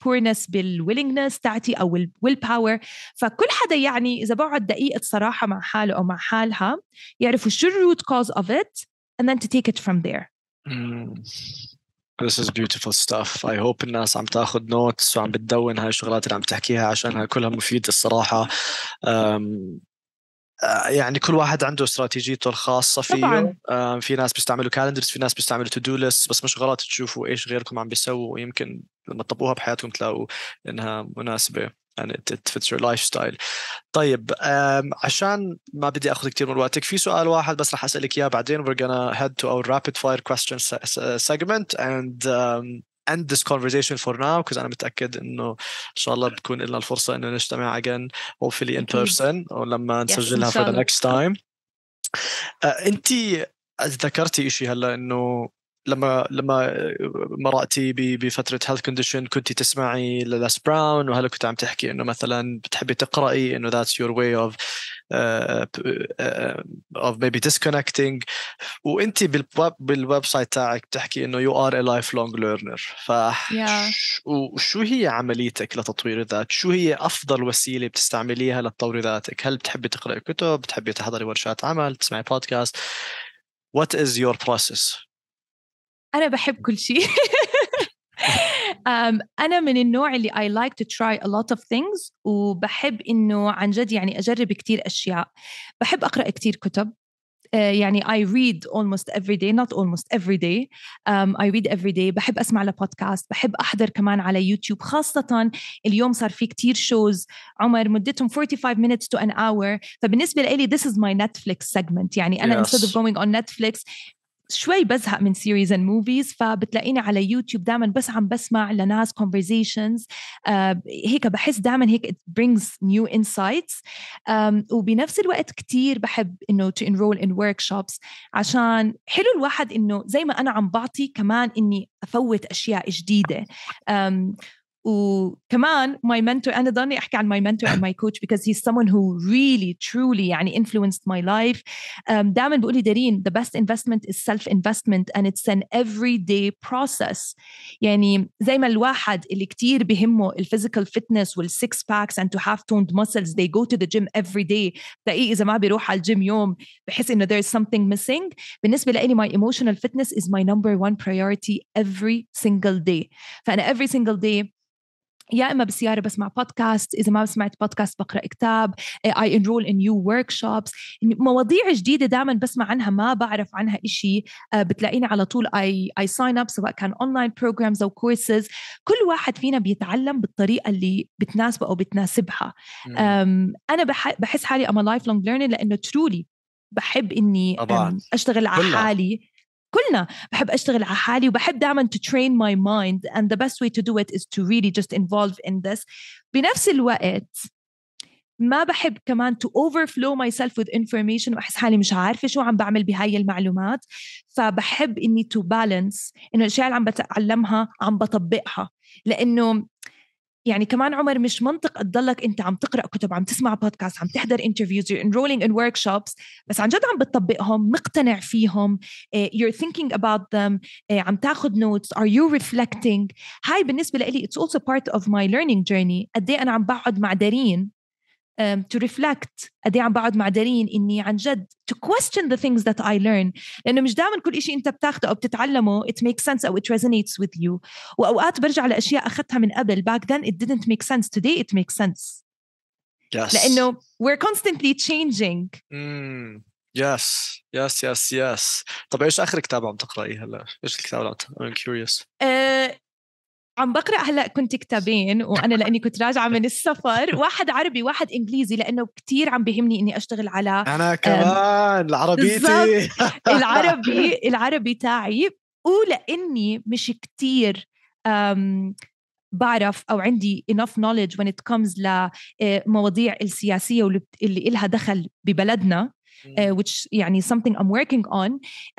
بورنس آه، آه، بالويلنجنس تاعتي او الويل باور فكل حدا يعني اذا بقعد دقيقه صراحه مع حاله او مع حالها يعرفوا شو الروت كوز اوف ات and then to take it from there mm. This is beautiful stuff. I hope الناس عم تاخذ نوتس وعم بتدون هاي الشغلات اللي عم تحكيها عشانها كلها مفيدة الصراحة. Um, آه، يعني كل واحد عنده استراتيجيته الخاصه فيه طبعاً. آه، في ناس بيستعملوا كالندرز في ناس بيستعملوا تو دو ليست بس مش غلط تشوفوا ايش غيركم عم بيسووا ويمكن لما تطبقوها بحياتكم تلاقوا انها مناسبه يعني it fits your lifestyle طيب عشان ما بدي اخذ كثير من وقتك في سؤال واحد بس رح اسالك اياه بعدين we're gonna head to our rapid fire question segment and um, end this conversation for now because I'm متاكد انه ان شاء الله بكون لنا الفرصه انه نجتمع again hopefully in person او لما نسجلها yes, for the next time uh, انت ذكرتي شيء هلا انه لما لما مرأتي بفتره هيلث كونديشن كنت تسمعي للاس براون وهلا كنت عم تحكي انه مثلا بتحبي تقراي انه ذاتس يور واي اوف اوف ميبي ديسكونكتنج وانت بالويب سايت تاعك بتحكي انه يو ار ا لايف لونج ليرنر ف وشو هي عمليتك لتطوير الذات؟ شو هي افضل وسيله بتستعمليها لتطوري ذاتك؟ هل بتحبي تقراي كتب؟ بتحبي تحضري ورشات عمل؟ تسمعي بودكاست؟ What is your process انا بحب كل شيء um, أنا من النوع اللي اي لايك تو تراي ا لوت اوف ثينجز وبحب إنه عن جد يعني أجرب كثير أشياء بحب أقرأ كثير كتب uh, يعني I read almost every day not almost every day um, I read every day بحب أسمع لبودكاست بحب أحضر كمان على يوتيوب خاصة اليوم صار في كتير شوز عمر مدتهم 45 minutes to an hour فبالنسبة لي this is my Netflix segment يعني أنا yes. instead of going on Netflix شوي بزهق من سيريز اند موفيز فبتلاقيني على يوتيوب دائما بس عم بسمع لناس كونفرزيشنز uh, آه، هيك بحس دائما هيك it brings new insights um, وبنفس الوقت كتير بحب انه to enroll in workshops عشان حلو الواحد انه زي ما انا عم بعطي كمان اني افوت اشياء جديده um, وكمان ماي منتور انا ضلني احكي عن my mentor and my coach because he's someone who really truly يعني influenced my life um, دائما بيقول لي دارين the best investment is self investment and it's an everyday process يعني زي ما الواحد اللي كتير بهمه physical fitness six packs and to have toned muscles they go to the gym every day تلاقيه اذا ما بيروح على الجيم يوم بحس انه there is something missing بالنسبه لي my emotional fitness is my number one priority every single day فانا every single day يا اما بالسياره بسمع بودكاست اذا ما سمعت بودكاست بقرا كتاب اي انرول ان نيو ورك شوبس مواضيع جديده دائما بسمع عنها ما بعرف عنها شيء آه، بتلاقيني على طول اي اي ساين اب سواء كان اونلاين بروجرامز او كورسز كل واحد فينا بيتعلم بالطريقه اللي بتناسبه او بتناسبها انا بحس حالي ام لايف لونج ليرنر لانه ترولي بحب اني طبعاً. اشتغل على حالي كلنا بحب اشتغل على حالي وبحب دائما to train my mind and the best way to do it is to really just involve in this بنفس الوقت ما بحب كمان to overflow myself with information واحس حالي مش عارفه شو عم بعمل بهاي المعلومات فبحب اني to balance انه الاشياء اللي عم بتعلمها عم بطبقها لانه يعني كمان عمر مش منطق تضلك انت عم تقرا كتب عم تسمع بودكاست عم تحضر انترفيوز يو ان ورك شوبس بس عن جد عم بتطبقهم مقتنع فيهم ار ثينكينج اباوت ذم عم تاخذ نوتس ار يو ريفلكتينج هاي بالنسبه لي اتس اولسو بارت اوف ماي ليرنينج جيرني قد ايه انا عم بقعد مع دارين um, to reflect قد ايه عم بقعد مع دارين اني عن جد to question the things that I learn لانه مش دائما كل شيء انت بتاخده او بتتعلمه it makes sense او it resonates with you واوقات برجع لاشياء اخذتها من قبل back then it didn't make sense today it makes sense yes لانه we're constantly changing mm. yes, yes. yes, يس طب ايش اخر كتاب عم تقرايه هلا؟ ايش الكتاب اللي عم I'm curious. Uh, عم بقرا هلا كنت كتابين وانا لاني كنت راجعه من السفر واحد عربي واحد انجليزي لانه كثير عم بهمني اني اشتغل على انا كمان العربيتي العربي العربي تاعي ولاني مش كثير بعرف او عندي enough knowledge when it comes لمواضيع آه، السياسيه واللي إلها دخل ببلدنا آه، which يعني something I'm working on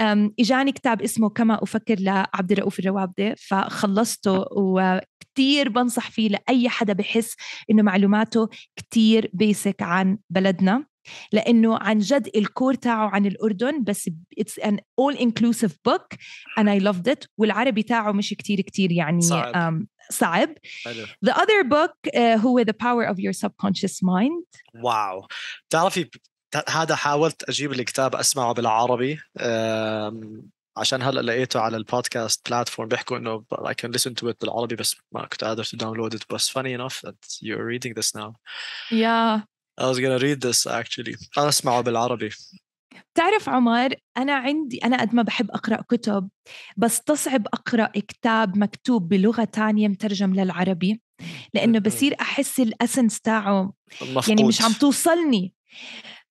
um, اجاني كتاب اسمه كما افكر لعبد الرؤوف الروابده فخلصته وكثير بنصح فيه لاي حدا بحس انه معلوماته كثير بيسك عن بلدنا لانه عن جد الكور تاعه عن الاردن بس اتس ان اول انكلوسيف بوك اند اي لافد ات والعربي تاعه مش كتير كتير يعني صعب, صعب. the other book uh, هو the power of your subconscious mind واو بتعرفي هذا حاولت اجيب الكتاب اسمعه بالعربي عشان هلا لقيته على البودكاست بلاتفورم بيحكوا انه I can listen to it بالعربي بس ما كنت قادر to download it بس funny enough that you're reading this now yeah I was gonna read this actually انا اسمعه بالعربي بتعرف عمر انا عندي انا قد ما بحب اقرا كتب بستصعب اقرا كتاب مكتوب بلغه ثانيه مترجم للعربي لانه بصير احس الاسنس تاعه يعني مش عم توصلني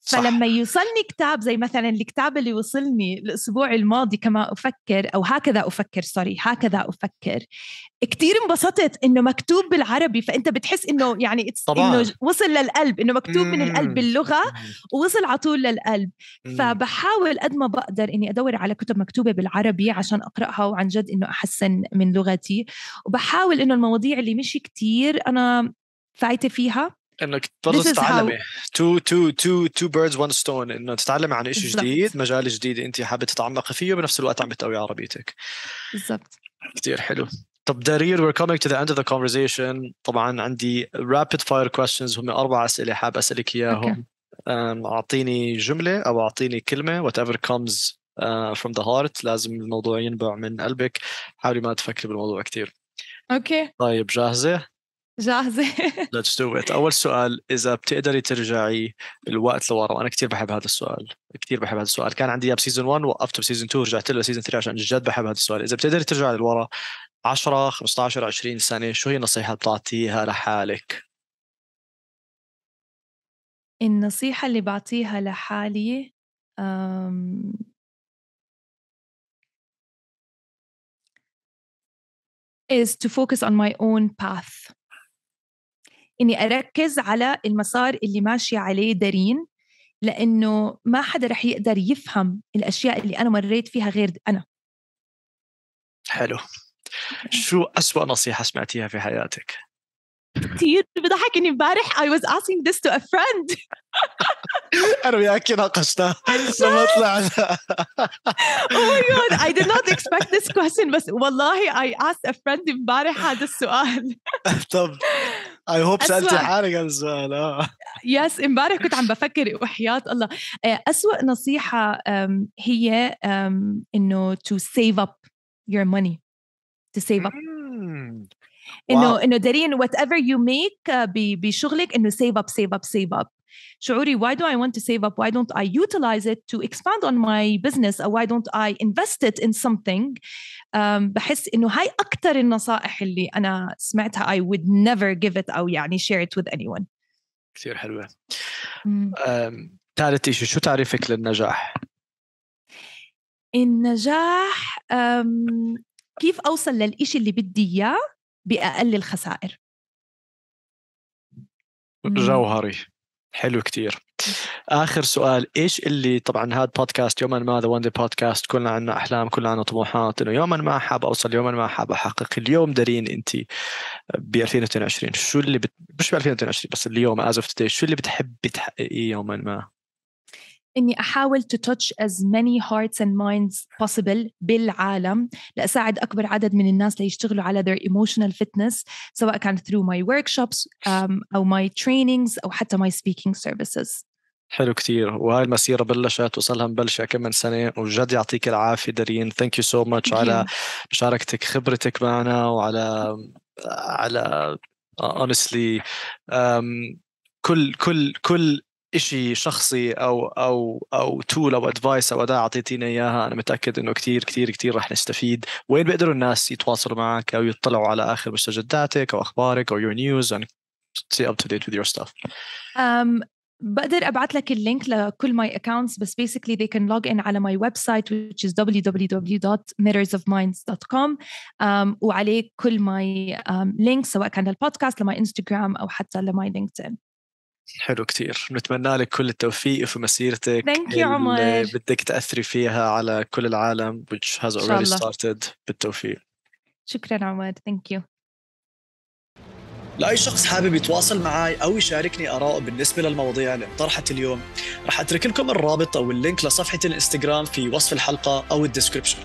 فلما يوصلني كتاب زي مثلا الكتاب اللي وصلني الاسبوع الماضي كما افكر او هكذا افكر سوري هكذا افكر كثير انبسطت انه مكتوب بالعربي فانت بتحس انه يعني طبعا. انه وصل للقلب انه مكتوب مم. من القلب باللغه ووصل على طول للقلب مم. فبحاول قد ما بقدر اني ادور على كتب مكتوبه بالعربي عشان اقراها وعن جد انه احسن من لغتي وبحاول انه المواضيع اللي مش كثير انا فايته فيها انك تضل تتعلمي تو تو تو تو بيردز وان ستون انه تتعلمي عن شيء جديد مجال جديد انت حابه تتعمقي فيه وبنفس الوقت عم بتقوي عربيتك بالضبط كثير حلو طب دارير وير كومينج تو ذا اند اوف ذا كونفرزيشن طبعا عندي رابيد فاير كويستشنز هم اربع اسئله حاب اسالك اياهم اعطيني جمله او اعطيني كلمه وات ايفر كومز فروم ذا هارت لازم الموضوع ينبع من قلبك حاولي ما تفكري بالموضوع كثير اوكي okay. طيب جاهزه جاهزة let's do it أول سؤال إذا بتقدري ترجعي الوقت لورا وأنا كثير بحب هذا السؤال كثير بحب هذا السؤال كان عندي إياه بسيزون 1 وقفته بسيزون 2 ورجعت له سيزون 3 عشان جد بحب هذا السؤال إذا بتقدري ترجعي لورا 10 15 20 سنة شو هي النصيحة اللي بتعطيها لحالك؟ النصيحة اللي بعطيها لحالي أم... is to focus on my own path اني اركز على المسار اللي ماشيه عليه دارين لانه ما حدا رح يقدر يفهم الاشياء اللي انا مريت فيها غير انا حلو شو أسوأ نصيحة سمعتيها في حياتك؟ كثير بضحك اني امبارح I was asking this to a friend انا وياك ناقشتها لما طلعنا oh my god I did not expect this question بس والله I asked a friend امبارح هذا السؤال طب اي هوب سالتي حالك هالسؤال السؤال اه يس امبارح كنت عم بفكر وحياة الله آه، أسوأ نصيحة هي انه to save up your money to save up انه انه دارين وات ايفر يو ميك بشغلك انه سيف اب سيف اب سيف اب شعوري why do I want to save up why don't I utilize it to expand on my business or why don't I invest it in something um, بحس إنه هاي أكتر النصائح اللي أنا سمعتها I would never give it أو يعني share it with anyone كثير حلوة ثالث إشي شو تعريفك للنجاح؟ النجاح كيف أوصل للإشي اللي بدي إياه بأقل الخسائر جوهري حلو كثير اخر سؤال ايش اللي طبعا هذا بودكاست يوما ما ذا وندي بودكاست كلنا عندنا احلام كلنا عندنا طموحات انه يوما ما حاب اوصل يوما ما حاب احقق اليوم دارين انت ب 2022 شو اللي بت... مش ب 2022 بس اليوم از اوف شو اللي بتحبي تحققيه يوما ما اني احاول تو تاتش از ماني هارتس اند مايندز possible بالعالم لاساعد اكبر عدد من الناس ليشتغلوا على their emotional fitness سواء كان through my workshops um, او my trainings او حتى my speaking services حلو كثير وهاي المسيره بلشت وصلها مبلشه كم من سنه وجد يعطيك العافيه دارين ثانك يو سو ماتش على مشاركتك خبرتك معنا وعلى على اونستلي um، كل كل كل شيء شخصي او او او تول او ادفايس او اداه اعطيتينا اياها انا متاكد انه كثير كثير كثير رح نستفيد وين بيقدروا الناس يتواصلوا معك او يطلعوا على اخر مستجداتك او اخبارك او يور نيوز and stay up to date with your stuff um, بقدر ابعث لك اللينك لكل ماي اكونتس بس بيسكلي they can log in على ماي ويب سايت which is www.mirrorsofminds.com um, وعليه كل ماي um, سواء كان للبودكاست لماي انستغرام او حتى لماي لينكدين حلو كثير نتمنى لك كل التوفيق في مسيرتك ثانك يو عمر بدك تاثري فيها على كل العالم which has already started بالتوفيق شكرا عمر ثانك يو لأي شخص حابب يتواصل معي أو يشاركني آرائه بالنسبة للمواضيع اللي انطرحت اليوم رح أترك لكم الرابط أو اللينك لصفحة الانستغرام في وصف الحلقة أو الديسكريبشن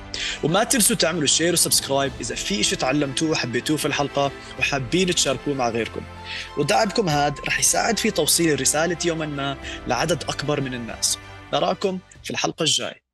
وما تنسوا تعملوا شير وسبسكرايب إذا في إشي تعلمتوه وحبيتوه في الحلقة وحابين تشاركوه مع غيركم ودعمكم هذا رح يساعد في توصيل رسالة يوما ما لعدد أكبر من الناس نراكم في الحلقة الجاية